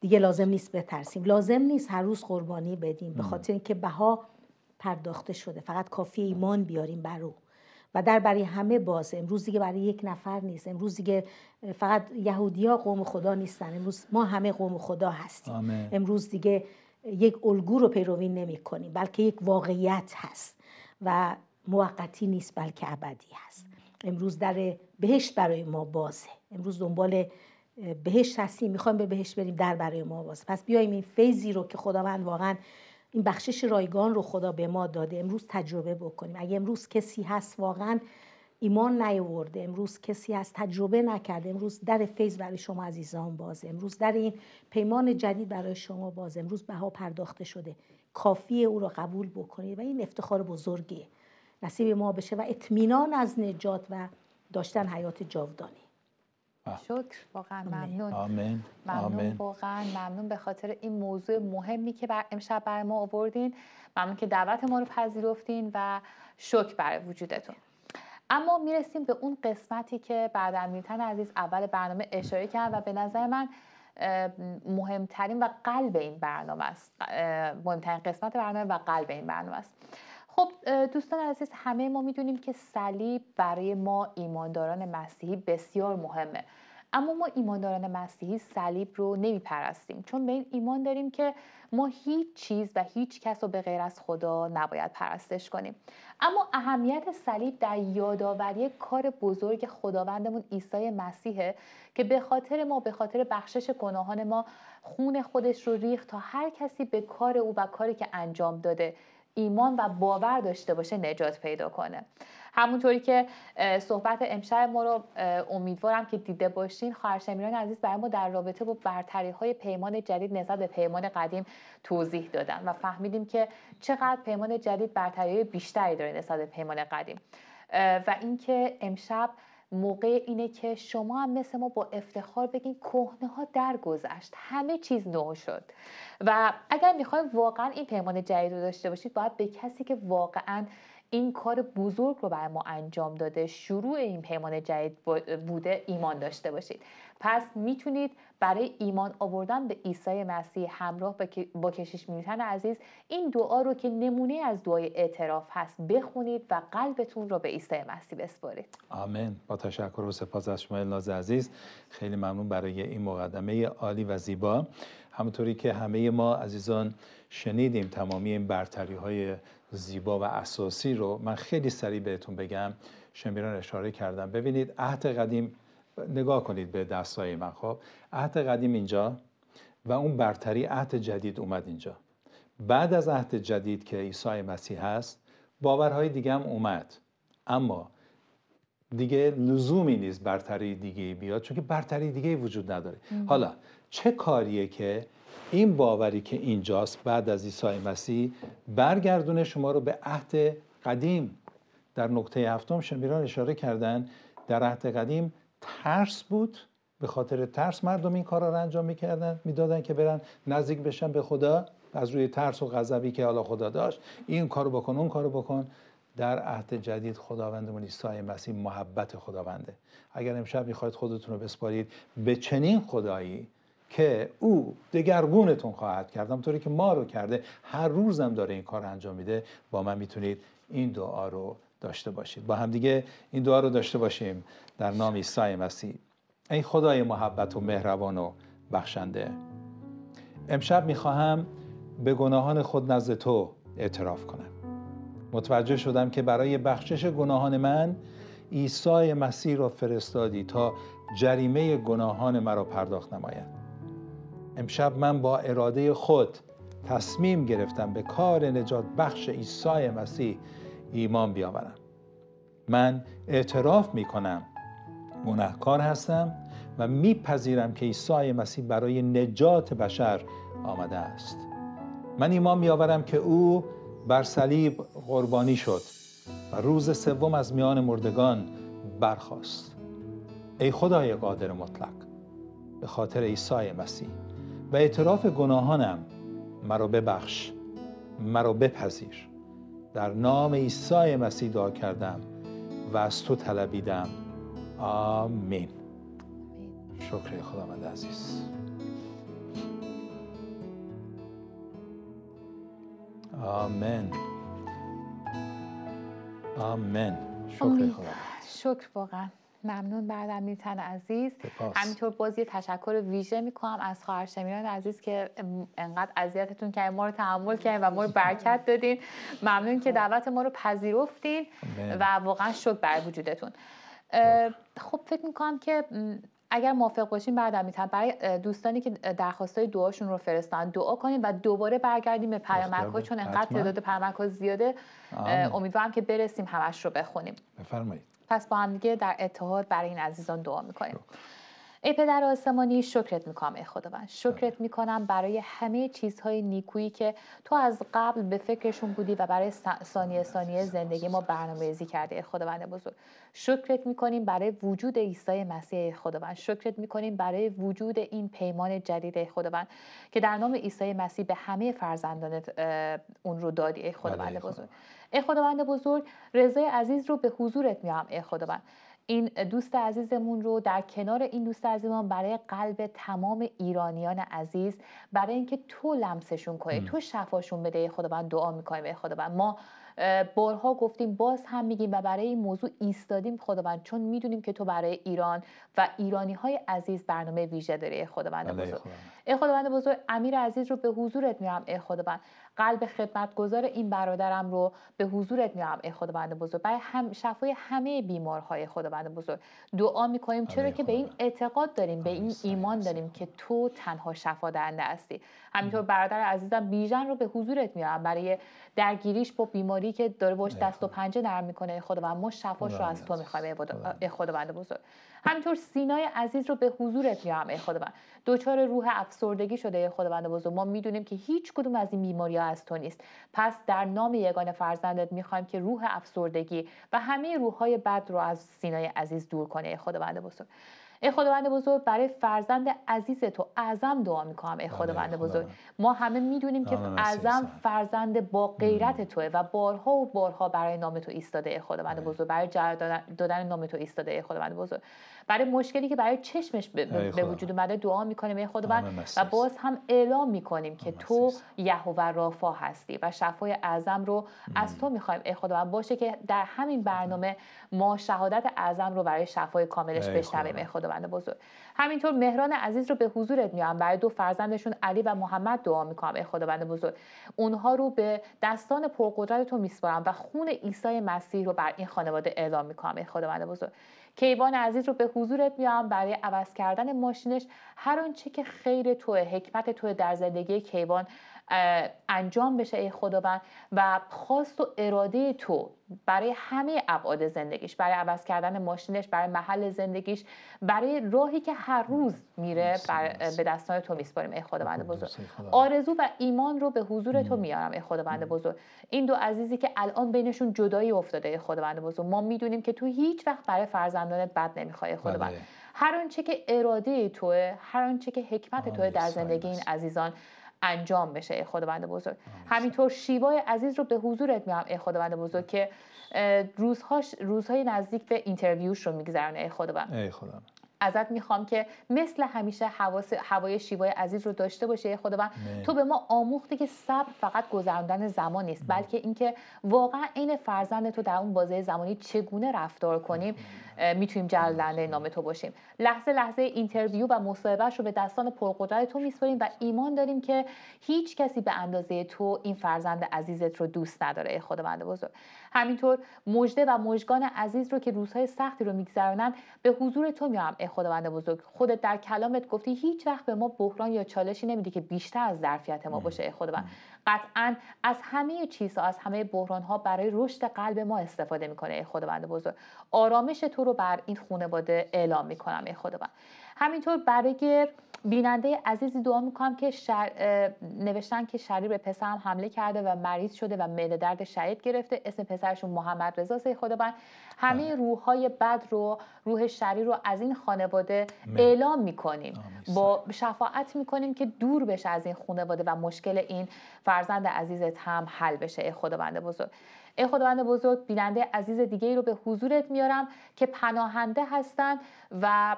دیگه لازم نیست بترسیم لازم نیست هر روز قربانی بدیم به خاطر اینکه بها پرداخته شده فقط کافی ایمان بیاریم بر او و در برای همه باز امروز دیگه برای یک نفر نیست امروز دیگه فقط یهودیا قوم خدا نیستن امروز ما همه قوم خدا هستیم امروز دیگه یک الگو رو پیروی نمی بلکه یک واقعیت هست و موقتی نیست بلکه ابدی هست امروز در بهشت برای ما بازه امروز دنبال بهشت هستیم میخوایم به بهشت بریم در برای ما بازه پس بیایم این فیزی رو که خداوند واقعا این بخشش رایگان رو خدا به ما داده امروز تجربه بکنیم اگه امروز کسی هست واقعا ایمان نیورده امروز کسی از تجربه نکرده امروز در فیض برای شما عزیزان بازه امروز در این پیمان جدید برای شما بازه امروز بها پرداخته شده کافی او را قبول بکنید و این افتخار بزرگی نصیب ما بشه و اطمینان از نجات و داشتن حیات جاودانی شکر واقعا ممنون آمین. ممنون واقعا ممنون به خاطر این موضوع مهمی که بر امشب بر ما آوردین ممنون که دعوت ما رو پذیرفتین و شکر بر وجودتون اما میرسیم به اون قسمتی که بعد میتن عزیز اول برنامه اشاره کرد و به نظر من مهمترین و قلب این برنامه است مهمترین قسمت برنامه و قلب این برنامه است خب دوستان عزیز همه ما میدونیم که صلیب برای ما ایمانداران مسیحی بسیار مهمه اما ما ایمانداران مسیحی صلیب رو نمیپرستیم چون به این ایمان داریم که ما هیچ چیز و هیچ کس رو به غیر از خدا نباید پرستش کنیم اما اهمیت صلیب در یادآوری کار بزرگ خداوندمون عیسی مسیحه که به خاطر ما به خاطر بخشش گناهان ما خون خودش رو ریخت تا هر کسی به کار او و کاری که انجام داده ایمان و باور داشته باشه نجات پیدا کنه همونطوری که صحبت امشب ما رو امیدوارم که دیده باشین خواهرشمیران عزیز برای ما در رابطه با برتری های پیمان جدید نسبت به پیمان قدیم توضیح دادن و فهمیدیم که چقدر پیمان جدید برتری بیشتری داره نسبت به پیمان قدیم و اینکه امشب موقع اینه که شما هم مثل ما با افتخار بگین کهنه ها درگذشت همه چیز نو شد و اگر میخوایم واقعا این پیمان جدید رو داشته باشید باید به کسی که واقعا این کار بزرگ رو برای ما انجام داده شروع این پیمان جدید بوده ایمان داشته باشید پس میتونید برای ایمان آوردن به عیسی مسیح همراه با کشیش میلتن عزیز این دعا رو که نمونه از دعای اعتراف هست بخونید و قلبتون رو به عیسی مسیح بسپارید آمین با تشکر و سپاس از شما الناز عزیز خیلی ممنون برای این مقدمه عالی و زیبا همونطوری که همه ما عزیزان شنیدیم تمامی این برتری های زیبا و اساسی رو من خیلی سریع بهتون بگم شمیران اشاره کردم ببینید عهد قدیم نگاه کنید به دستای من خب عهد قدیم اینجا و اون برتری عهد جدید اومد اینجا بعد از عهد جدید که عیسی مسیح هست باورهای دیگه هم اومد اما دیگه لزومی نیست برتری دیگه بیاد چون که برتری دیگه وجود نداره حالا چه کاریه که این باوری که اینجاست بعد از عیسی مسیح برگردونه شما رو به عهد قدیم در نقطه هفتم شمیران اشاره کردن در عهد قدیم ترس بود به خاطر ترس مردم این کار رو انجام میکردن میدادن که برن نزدیک بشن به خدا از روی ترس و غضبی که حالا خدا داشت این کارو بکن اون کارو بکن در عهد جدید خداوندمون عیسی مسیح محبت خداونده اگر امشب میخواید خودتون رو بسپارید به چنین خدایی که او دگرگونتون خواهد کرد طوری که ما رو کرده هر روزم داره این کار انجام میده با من میتونید این دعا رو داشته باشید با همدیگه این دعا رو داشته باشیم در نام عیسی مسیح ای خدای محبت و مهربان و بخشنده امشب میخواهم به گناهان خود نزد تو اعتراف کنم متوجه شدم که برای بخشش گناهان من عیسی مسیح را فرستادی تا جریمه گناهان مرا پرداخت نماید امشب من با اراده خود تصمیم گرفتم به کار نجات بخش عیسی مسیح ایمان بیاورم من اعتراف می کنم گناهکار هستم و میپذیرم که عیسی مسیح برای نجات بشر آمده است من ایمان میآورم که او بر صلیب قربانی شد و روز سوم از میان مردگان برخاست ای خدای قادر مطلق به خاطر عیسی مسیح و اعتراف گناهانم مرا ببخش مرا بپذیر در نام عیسی مسیح دعا کردم و از تو طلبیدم آمین شکر خداوند عزیز آمین آمین شکر خدا شکر واقعا ممنون بردم میتن عزیز همینطور باز یه تشکر ویژه میکنم از خواهر شمیران عزیز که انقدر اذیتتون که ما رو تحمل کردیم و ما رو برکت دادین ممنون که دعوت ما رو پذیرفتین و واقعا شد بر وجودتون خب فکر میکنم که اگر موافق باشین بردمیتن میتونم برای دوستانی که درخواستای دعاشون رو فرستن دعا کنین و دوباره برگردیم به پیامک چون انقدر تعداد پیامک زیاده امیدوارم که برسیم همش رو بخونیم بفرمایید پس با هم دیگه در اتحاد برای این عزیزان دعا میکنیم خب. ای پدر آسمانی شکرت میکنم ای خداوند بله. شکرت میکنم برای همه چیزهای نیکویی که تو از قبل به فکرشون بودی و برای ثانیه بله، ثانیه زندگی ما برنامه ریزی کرده ای خداوند بزرگ شکرت میکنیم برای وجود عیسی مسیح ای خداوند شکرت میکنیم برای وجود این پیمان جدید ای خداوند که در نام عیسی مسیح به همه فرزندانت اون رو دادی ای بله، خداوند بزرگ ای خداوند بزرگ رضای عزیز رو به حضورت میارم ای خداوند این دوست عزیزمون رو در کنار این دوست عزیزمون برای قلب تمام ایرانیان عزیز برای اینکه تو لمسشون کنی تو شفاشون بده خداوند دعا میکنیم ای خداوند ما بارها گفتیم باز هم میگیم و برای این موضوع ایستادیم خداوند چون میدونیم که تو برای ایران و ایرانی های عزیز برنامه ویژه داری خداوند بله، بزرگ ای خداوند بزرگ امیر عزیز رو به حضورت میام ای خداوند قلب خدمتگزار این برادرم رو به حضورت میارم ای خداوند بزرگ برای هم شفای همه بیمارهای خداوند بزرگ دعا میکنیم چرا که به این اعتقاد داریم به این ایمان داریم که تو تنها شفا دهنده هستی همینطور برادر عزیزم بیژن رو به حضورت میارم برای درگیریش با بیماری که داره باش دست و پنجه نرم میکنه خداوند ما شفاش رو از تو میخوایم خداوند بزرگ همینطور سینای عزیز رو به حضورت میارم ای خداوند دوچار روح افسردگی شده ای خداوند بزرگ ما میدونیم که هیچ کدوم از این بیماری ها از تو نیست پس در نام یگانه فرزندت میخوایم که روح افسردگی و همه روحهای بد رو از سینای عزیز دور کنه ای خداوند بزرگ ای خداوند بزرگ برای فرزند عزیز تو اعظم دعا میکنم ای خداوند بزرگ ما همه میدونیم که اعظم فرزند با غیرت توه و بارها و بارها برای نام تو ایستاده ای خداوند بزرگ برای جر دادن نام تو ایستاده ای خداوند بزرگ برای مشکلی که برای چشمش به وجود اومده دعا میکنیم ای خداوند و باز هم اعلام میکنیم که تو یهوه رافا هستی و شفای اعظم رو از تو میخوایم ای خداوند باشه که در همین برنامه ما شهادت اعظم رو برای شفای کاملش بشنویم ای خداوند بزرگ همینطور مهران عزیز رو به حضورت میام برای دو فرزندشون علی و محمد دعا میکنم ای خداوند بزرگ اونها رو به دستان پرقدرت تو میسپارم و خون عیسی مسیح رو بر این خانواده اعلام میکنم ای خداوند بزرگ کیوان عزیز رو به حضورت میام برای عوض کردن ماشینش هر آنچه که خیر تو حکمت تو در زندگی کیوان انجام بشه ای خداوند و خواست و اراده تو برای همه ابعاد زندگیش برای عوض کردن ماشینش برای محل زندگیش برای راهی که هر روز میره به دستان تو میسپاریم ای خداوند بزرگ آرزو و ایمان رو به حضور تو میارم ای خداوند بزرگ این دو عزیزی که الان بینشون جدایی افتاده ای خداوند بزرگ ما میدونیم که تو هیچ وقت برای فرزندانت بد نمیخوای خداوند بله. هر آنچه که اراده توه هر آنچه که حکمت توه در زندگی این عزیزان انجام بشه ای خداوند بزرگ همینطور شیوای عزیز رو به حضورت میام ای خداوند بزرگ که روزهاش روزهای نزدیک به اینترویوش رو میگذرونه ای خداوند ای خداوند ازت میخوام که مثل همیشه هوای شیوای عزیز رو داشته باشه ای خداوند تو به ما آموختی که صبر فقط گذراندن زمان نیست بلکه اینکه واقعا عین فرزند تو در اون بازه زمانی چگونه رفتار کنیم میتونیم جلدنده نام تو باشیم لحظه لحظه اینترویو و مصاحبهش رو به دستان پرقدرت تو میسپاریم و ایمان داریم که هیچ کسی به اندازه تو این فرزند عزیزت رو دوست نداره ای خداوند بزرگ همینطور مژده و مژگان عزیز رو که روزهای سختی رو میگذرانن به حضور تو میارم ای خداوند بزرگ خودت در کلامت گفتی هیچ وقت به ما بحران یا چالشی نمیدی که بیشتر از ظرفیت ما باشه ای خداوند قطعا از همه چیزها از همه بحرانها برای رشد قلب ما استفاده میکنه ای خداوند بزرگ آرامش تو رو بر این خانواده اعلام میکنم ای خداوند همینطور برای بیننده عزیزی دعا میکنم که نوشتن که شریر به پسرم حمله کرده و مریض شده و معده درد شهید گرفته اسم پسرشون محمد رضا سی خداوند همه بله. روحهای بد رو روح شریر رو از این خانواده اعلام میکنیم با شفاعت میکنیم که دور بشه از این خانواده و مشکل این فرزند عزیزت هم حل بشه ای خداوند بزرگ ای خداوند بزرگ بیننده عزیز دیگه ای رو به حضورت میارم که پناهنده هستن و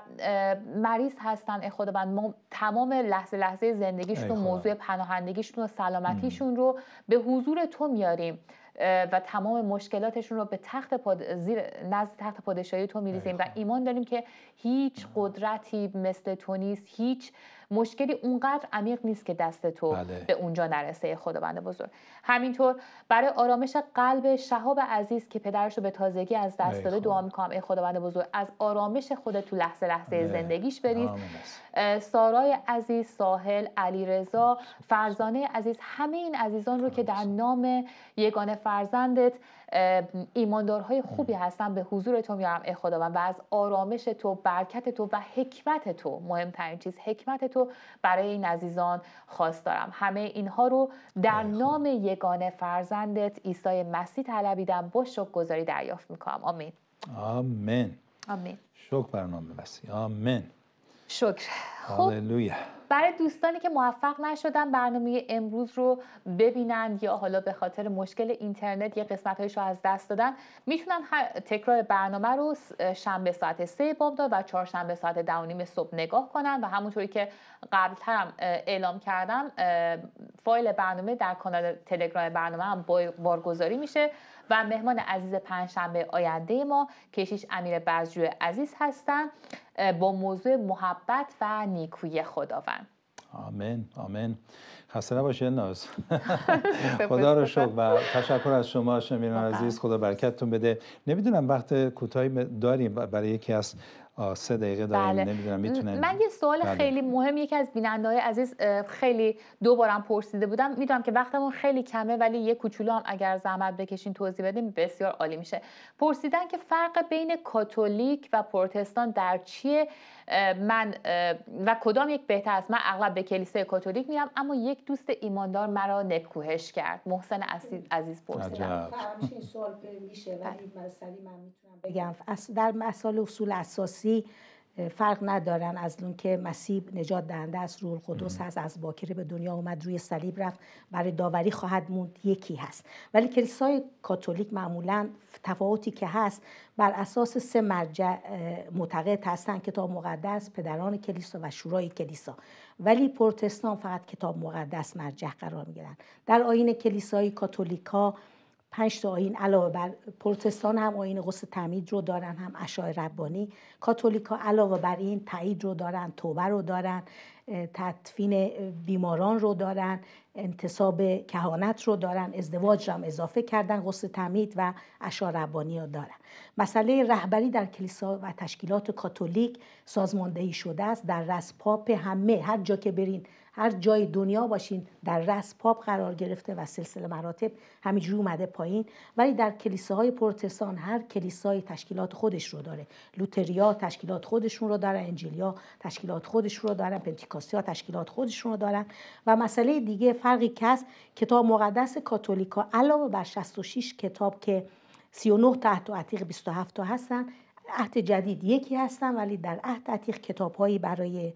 مریض هستن ای خداوند ما تمام لحظه لحظه زندگیشون و موضوع پناهندگیشون و سلامتیشون رو به حضور تو میاریم و تمام مشکلاتشون رو به تخت پاد... زیر... نزد تخت پادشاهی تو میریزیم و ایمان داریم که هیچ قدرتی مثل تو نیست هیچ مشکلی اونقدر عمیق نیست که دست تو بله. به اونجا نرسه خداوند بزرگ همینطور برای آرامش قلب شهاب عزیز که پدرش رو به تازگی از دست داده دعا میکنم ای خداوند بزرگ از آرامش خودت تو لحظه لحظه زندگیش برید سارای عزیز ساحل علی رضا فرزانه عزیز همه این عزیزان رو که در نام یگانه فرزندت ایماندارهای خوبی هستن به حضور تو میارم ای خداوند و از آرامش تو برکت تو و حکمت تو مهمترین چیز حکمت تو برای این عزیزان خواست دارم همه اینها رو در نام یگانه فرزندت عیسی مسیح طلبیدم با شک گذاری دریافت میکنم آمین آمین آمین شکر برنامه مسیح آمین شکر هللویا برای دوستانی که موفق نشدن برنامه امروز رو ببینن یا حالا به خاطر مشکل اینترنت یه قسمت رو از دست دادن میتونن تکرار برنامه رو شنبه ساعت سه بامداد و چهارشنبه ساعت دو صبح نگاه کنن و همونطوری که قبلترم اعلام کردم فایل برنامه در کانال تلگرام برنامه هم بارگذاری میشه و مهمان عزیز پنجشنبه آینده ما کشیش امیر بزجوی عزیز هستن با موضوع محبت و نیکوی خداوند آمین آمین خسته نباشید ناز خدا رو شکر و تشکر از شما شمیران بله. عزیز خدا برکتتون بده نمیدونم وقت کوتاهی داریم برای یکی از سه دقیقه بله. من یه سوال بله. خیلی مهم یکی از بیننده های عزیز خیلی بارم پرسیده بودم میدونم که وقتمون خیلی کمه ولی یه کوچولو هم اگر زحمت بکشین توضیح بدیم بسیار عالی میشه پرسیدن که فرق بین کاتولیک و پروتستان در چیه من و کدام یک بهتر است من اغلب به کلیسای کاتولیک میرم اما یک دوست ایماندار مرا نکوهش کرد محسن عزیز پرسیدم بله. سوال میشه ولی من میتونم بگم بله. در مسائل اصول اساسی فرق ندارن از اون که مسیح نجات دهنده است روح القدس هست از باکره به دنیا اومد روی صلیب رفت برای داوری خواهد موند یکی هست ولی کلیسای کاتولیک معمولا تفاوتی که هست بر اساس سه مرجع معتقد هستند کتاب مقدس پدران کلیسا و شورای کلیسا ولی پروتستان فقط کتاب مقدس مرجع قرار میگیرن در آین کلیسای کاتولیکا پنج تا آین علاوه بر پروتستان هم آین قصد تعمید رو دارن هم اشای ربانی کاتولیکا علاوه بر این تایید رو دارن توبه رو دارن تطفین بیماران رو دارن انتصاب کهانت رو دارن ازدواج رو هم اضافه کردن قصد تمید و اشای ربانی رو دارن مسئله رهبری در کلیسا و تشکیلات کاتولیک سازماندهی شده است در رس پاپ همه هر جا که برین هر جای دنیا باشین در رس پاپ قرار گرفته و سلسله مراتب همینجوری اومده پایین ولی در کلیساهای پروتستان هر کلیسای تشکیلات خودش رو داره لوتریا تشکیلات خودشون رو دارن انجیلیا تشکیلات خودشون رو دارن پنتیکاستیا تشکیلات خودشون رو دارن و مسئله دیگه فرقی هست کتاب مقدس کاتولیکا علاوه بر 66 کتاب که 39 تحت و عتیق 27 تا هستن عهد جدید یکی هستن ولی در عهد عتیق هایی برای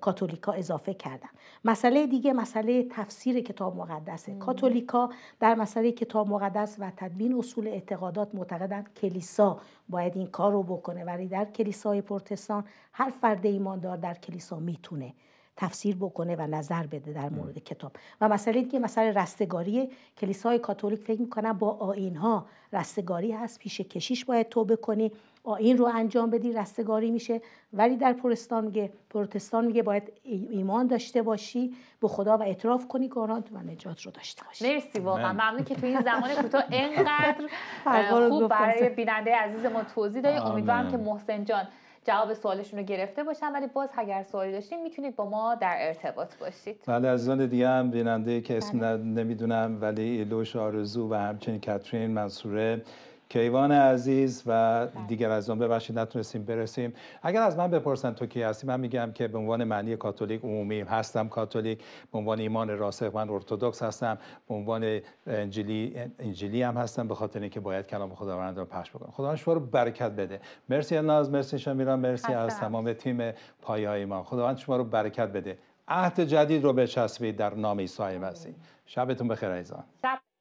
کاتولیکا اضافه کردن مسئله دیگه مسئله تفسیر کتاب مقدسه کاتولیکا در مسئله کتاب مقدس و تدوین اصول اعتقادات معتقدند کلیسا باید این کار رو بکنه ولی در کلیسای پروتستان هر فرد ایماندار در کلیسا میتونه تفسیر بکنه و نظر بده در مورد کتاب و مسئله دیگه مسئله رستگاری کلیسای کاتولیک فکر میکنن با آینها رستگاری هست پیش کشیش باید توبه کنی این رو انجام بدی رستگاری میشه ولی در پرستان میگه پروتستان میگه باید ایمان داشته باشی به خدا و اعتراف کنی گارانت و نجات رو داشته باشی مرسی واقعا ممنون که تو این زمان کوتاه اینقدر خوب برای بیننده عزیز ما توضیح دادی امیدوارم که محسن جان جواب سوالشون رو گرفته باشن ولی باز اگر سوالی داشتین میتونید با ما در ارتباط باشید بله عزیزان دیگه هم بیننده که اسم بله. نمیدونم ولی لوش آرزو و همچنین کاترین منصوره کیوان عزیز و بله. دیگر از اون ببخشید نتونستیم برسیم اگر از من بپرسن تو کی هستی من میگم که به عنوان معنی کاتولیک عمومی هستم کاتولیک به عنوان ایمان راسخ من ارتودکس هستم به عنوان انجیلی انجیلی هم هستم به خاطر اینکه باید کلام خداوند رو پخش بکنم خداوند شما رو برکت بده مرسی ناز مرسی میران مرسی از تمام تیم پایه‌ای ما خداوند شما رو برکت بده عهد جدید رو بچسبید در نام عیسی مسیح شبتون بخیر عزیزان